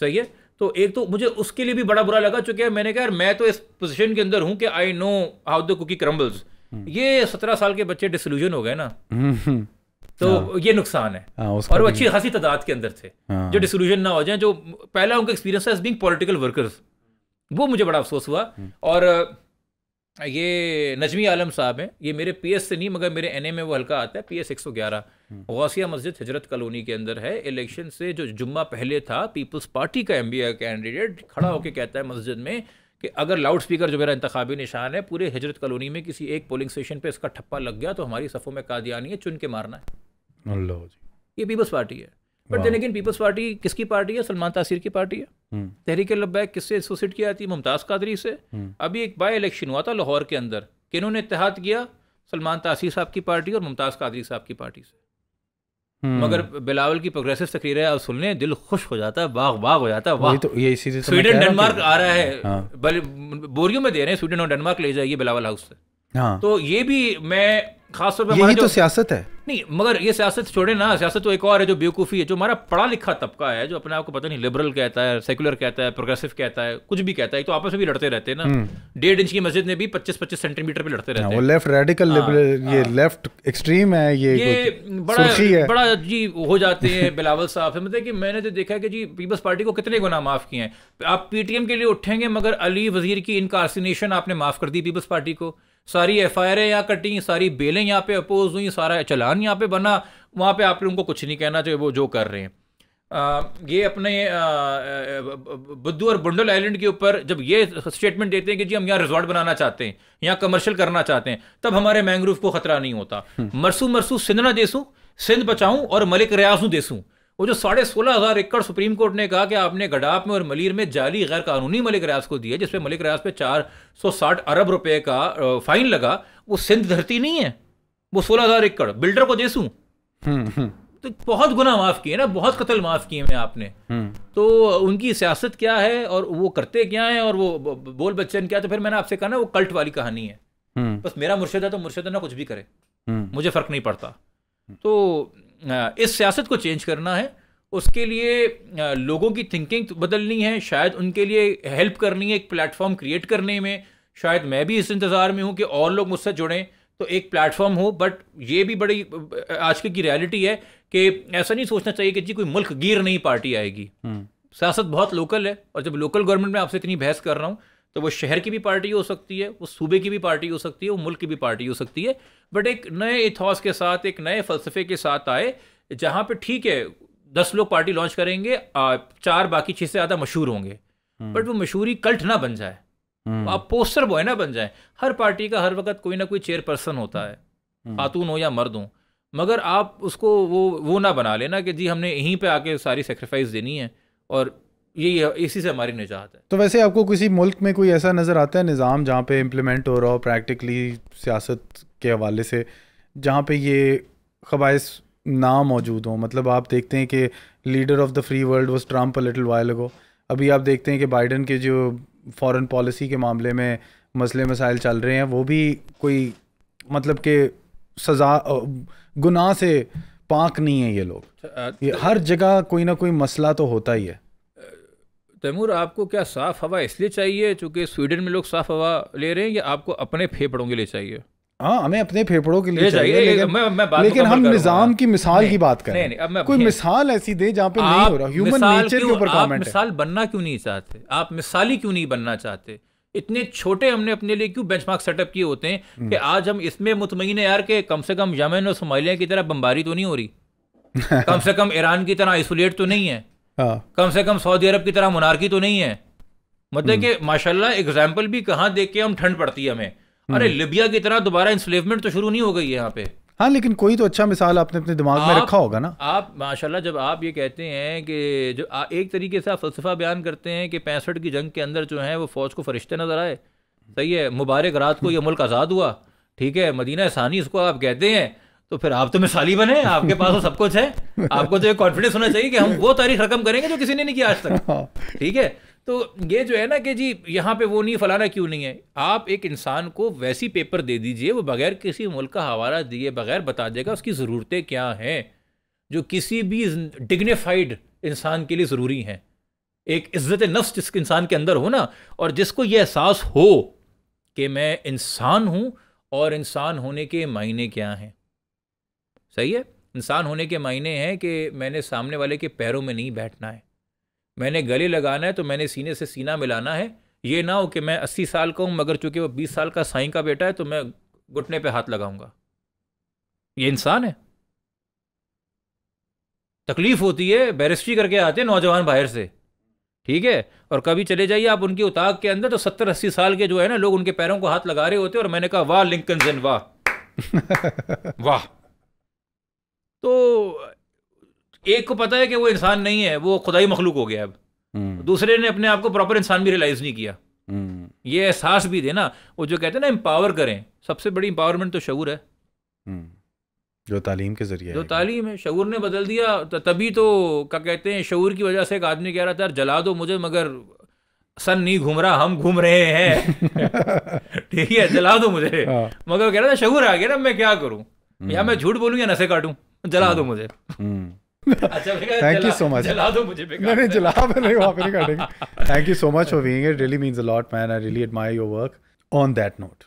सही है तो एक तो मुझे उसके लिए भी बड़ा बुरा लगा चूंकि मैंने कहा यार मैं तो इस पोजीशन के अंदर हूं कि I know how the cookie crumbles ये सत्रह साल के बच्चे डिसलूजन हो गए ना हम्म, हम्म। तो हाँ। ये नुकसान है आ, हाँ, और वो अच्छी खासी तादाद के अंदर थे हाँ। जो डिसोल्यूशन ना हो जाए जो पहला उनका एक्सपीरियंस था बिंग पोलिटिकल वर्कर्स वो मुझे बड़ा अफसोस हुआ हम्म। और ये नजमी आलम साहब हैं ये मेरे पी से नहीं मगर मेरे एन में वो हल्का आता है सौ ग्यारह हम्म। गौसिया मस्जिद हजरत कॉलोनी के अंदर है इलेक्शन से जो जुम्मा पहले था पीपल्स पार्टी का एमबीए कैंडिडेट खड़ा होकर कहता है मस्जिद में कि अगर लाउड स्पीकर जो मेरा इंतबी निशान है पूरे हजरत कॉलोनी में किसी एक पोलिंग स्टेशन पर इसका ठप्पा लग गया तो हमारी सफ़ों में कादियानी है चुन के मारना है ये पीपल्स पार्टी है बट देन लेकिन पीपल्स पार्टी किसकी पार्टी है सलमान तासीर की पार्टी है हम्म। तहरीक लब्बैक किससे एसोसिएट किया जाती है मुमताज़ कादरी से हम्म। अभी एक बाई इलेक्शन हुआ था लाहौर के अंदर कि इन्होंने इतिहाद किया सलमान तासीर साहब की पार्टी और मुमताज़ कादरी साहब की पार्टी से हम्म। मगर बिलावल की प्रोग्रेसिव तकरीरें अब सुन सुनने दिल खुश हो जाता है बाग बाग हो जाता है तो ये इसी तो स्वीडन डेनमार्क आ रहा है हाँ। बोरियो में दे रहे हैं स्वीडन और डेनमार्क ले जाइए बिलावल हाउस से हाँ। तो ये भी मैं खासतौर पर यही तो सियासत है नहीं मगर ये सियासत छोड़े ना सियासत तो एक और है जो बेवकूफ़ी है जो हमारा पढ़ा लिखा तबका है जो अपने आप को पता नहीं लिबरल कहता है सेकुलर कहता है प्रोग्रेसिव कहता है कुछ भी कहता है तो आपस में भी लड़ते रहते हैं ना हम्म। डेढ़ इंच की मस्जिद में भी पच्चीस पच्चीस सेंटीमीटर पे लड़ते हाँ, रहते हैं लेफ्ट रेडिकल लिबरल ये लेफ्ट हाँ। एक्सट्रीम है ये ये बड़ा है। बड़ा जी हो जाते हैं बिलावल साहब है मतलब कि मैंने तो देखा है कि जी पीपल्स पार्टी को कितने गुना माफ़ किए हैं आप पी के लिए उठेंगे मगर अली वजीर की इनकारसिनेशन आपने माफ़ कर दी पीपल्स पार्टी को सारी एफ आई आर यहाँ कटी सारी बेलें यहाँ पे अपोज हुई सारा चलान यहाँ पे बना वहाँ पे आप लोगों को कुछ नहीं कहना चाहिए वो जो कर रहे हैं आ, ये अपने बुद्धू और बुंडल आइलैंड के ऊपर जब ये स्टेटमेंट देते हैं कि जी हम यहाँ रिजॉर्ट बनाना चाहते हैं यहाँ कमर्शियल करना चाहते हैं तब हमारे मैंग्रोव को खतरा नहीं होता हम्म। मरसू मरसू सिंध ना देसूँ सिंध बचाऊँ और मलिक रियाजू देसूँ वो जो साढ़े सोलह हज़ार एकड़ सुप्रीम कोर्ट ने कहा कि आपने गडाप में और मलिर में जाली गैर कानूनी मलिक रियाज को दिया जिसपे मलिक रियाज पे चार सौ साठ अरब रुपए का फाइन लगा वो सिंध धरती नहीं है वो सोलह हज़ार एकड़ बिल्डर को देसूँ हम्म, हम्म। तो बहुत गुना माफ़ किए ना बहुत कत्ल माफ़ किए मैं आपने हम्म। तो उनकी सियासत क्या है और वो करते क्या है और वो बोल बच्चन क्या तो फिर मैंने आपसे कहा ना वो कल्ट वाली कहानी है बस मेरा मुर्शदा है तो मुर्शदा ना कुछ भी करे मुझे फ़र्क नहीं पड़ता तो इस सियासत को चेंज करना है उसके लिए लोगों की थिंकिंग तो बदलनी है शायद उनके लिए हेल्प करनी है एक प्लेटफॉर्म क्रिएट करने में शायद मैं भी इस इंतज़ार में हूँ कि और लोग मुझसे जुड़ें तो एक प्लेटफॉर्म हो बट ये भी बड़ी आजकल की रियलिटी है कि ऐसा नहीं सोचना चाहिए कि जी कोई मुल्क गिर नहीं पार्टी आएगी हम्म। सियासत बहुत लोकल है और जब लोकल गवर्नमेंट में आपसे इतनी बहस कर रहा हूँ तो वो शहर की भी पार्टी हो सकती है वो सूबे की भी पार्टी हो सकती है वो मुल्क की भी पार्टी हो सकती है बट एक नए इथॉस के साथ एक नए फलसफे के साथ आए जहाँ पे ठीक है दस लोग पार्टी लॉन्च करेंगे चार बाकी छः से ज़्यादा मशहूर होंगे हम्म। बट वो मशहूरी कल्ट ना बन जाए हम्म। आप पोस्टर बॉय ना बन जाए हर पार्टी का हर वक्त कोई ना कोई चेयरपर्सन होता है हम्म। खातून हो या मर्द हो मगर आप उसको वो वो ना बना लेना कि जी हमने यहीं पे आके सारी सेक्रीफाइस देनी है और यही इसी से हमारी निजात है तो वैसे आपको किसी मुल्क में कोई ऐसा नज़र आता है निज़ाम जहाँ पे इम्प्लीमेंट हो रहा हो प्रैक्टिकली सियासत के हवाले से जहाँ पे ये खबाइस ना मौजूद हों मतलब आप देखते हैं कि leader of the free world was Trump little while ago अभी आप देखते हैं कि बाइडन के जो फॉरेन पॉलिसी के मामले में मसले मसाइल चल रहे हैं वो भी कोई मतलब के सज़ा गुनाह से पाक नहीं है ये लोग अच्छा, तो हर जगह कोई ना कोई मसला तो होता ही है तैमूर आपको क्या साफ़ हवा इसलिए चाहिए चूंकि स्वीडन में लोग साफ़ हवा ले रहे हैं या आपको अपने फेफड़ों के लिए चाहिए हाँ हमें अपने फेफड़ों के लिए चाहिए, लेकिन, मैं, मैं लेकिन तो हम निजाम की मिसाल की बात करें नहीं, नहीं, कोई मिसाल ऐसी दे जहाँ पे नहीं हो रहा ह्यूमन नेचर के ऊपर कमेंट मिसाल बनना क्यों नहीं चाहते आप मिसाली क्यों नहीं बनना चाहते इतने छोटे हमने अपने लिए क्यों बेंचमार्क सेटअप किए होते हैं हम्म। कि आज हम इसमें मुतमिन है यार के कम से कम यमन और सोमालिया की तरह बम्बारी तो नहीं हो रही कम से कम ईरान की तरह आइसोलेट तो नहीं है हाँ। कम से कम सऊदी अरब की तरह मुनारकी तो नहीं है मतलब हम्म। कि माशाल्लाह एग्जाम्पल भी कहाँ देख के हम ठंड पड़ती है हमें अरे हम्म। लिबिया की तरह दोबारा इंस्लेवमेंट तो शुरू नहीं हो गई है यहाँ पे हाँ लेकिन कोई तो अच्छा मिसाल आपने अपने दिमाग आप, में रखा होगा ना आप माशाल्लाह जब आप ये कहते हैं कि जो आ, एक तरीके से आप फलसफा बयान करते हैं कि पैंसठ की जंग के अंदर जो है वो फौज को फरिश्ते नजर आए सही है मुबारक रात को ये मुल्क आज़ाद हुआ ठीक है मदीना सानी इसको आप कहते हैं तो फिर आप तो मिसाली बने आपके पास तो सब कुछ है आपको तो ये कॉन्फिडेंस होना चाहिए कि हम वो तारीख रकम करेंगे जो किसी ने नहीं किया आज तक हाँ। ठीक है तो ये जो है ना कि जी यहाँ पे वो नहीं फलाना क्यों नहीं है आप एक इंसान को वैसी पेपर दे दीजिए वो बगैर किसी मुल्क का हवाला दिए बगैर बता देगा उसकी ज़रूरतें क्या हैं जो किसी भी डिग्निफाइड इंसान के लिए ज़रूरी हैं एक इज्जत नफ्स जिस इंसान के अंदर हो ना और जिसको ये एहसास हो कि मैं इंसान हूँ और इंसान होने के मायने क्या हैं सही है इंसान होने के मायने हैं कि मैंने सामने वाले के पैरों में नहीं बैठना है मैंने गले लगाना है तो मैंने सीने से सीना मिलाना है ये ना हो कि मैं अस्सी साल का हूँ मगर चूंकि वो बीस साल का साई का बेटा है तो मैं घुटने पे हाथ लगाऊंगा ये इंसान है तकलीफ होती है बैरिस्ट्री करके आते हैं नौजवान बाहर से ठीक है और कभी चले जाइए आप उनकी उताक के अंदर तो सत्तर अस्सी साल के जो है ना लोग उनके पैरों को हाथ लगा रहे होते हैं और मैंने कहा वाह लिंकन वाह वाह तो एक को पता है कि वो इंसान नहीं है वो खुदाई मखलूक हो गया अब हम्म। दूसरे ने अपने आप को प्रॉपर इंसान भी रियलाइज नहीं किया हम्म। ये एहसास भी देना वो जो कहते हैं ना एम्पावर करें सबसे बड़ी एम्पावरमेंट तो शूर है हम्म। जो तालीम के जरिए जो तालीम है शूर ने बदल दिया तभी तो क्या कहते हैं शूर की वजह से एक आदमी कह रहा था यार जला दो मुझे मगर सन नहीं घूम रहा हम घूम रहे हैं ठीक है जला दो मुझे हाँ। मगर कह रहा था शहूर आ गया ना मैं क्या करूं या मैं झूठ बोलूँ या नशे काटूं हाँ। हम्म। अच्छा, जला दो मुझे थैंक यू सो मच जला दो नहीं जला पे नहीं वहां पे नहीं काटेंगे thank you so much for being it really means a lot man I really admire your work on that note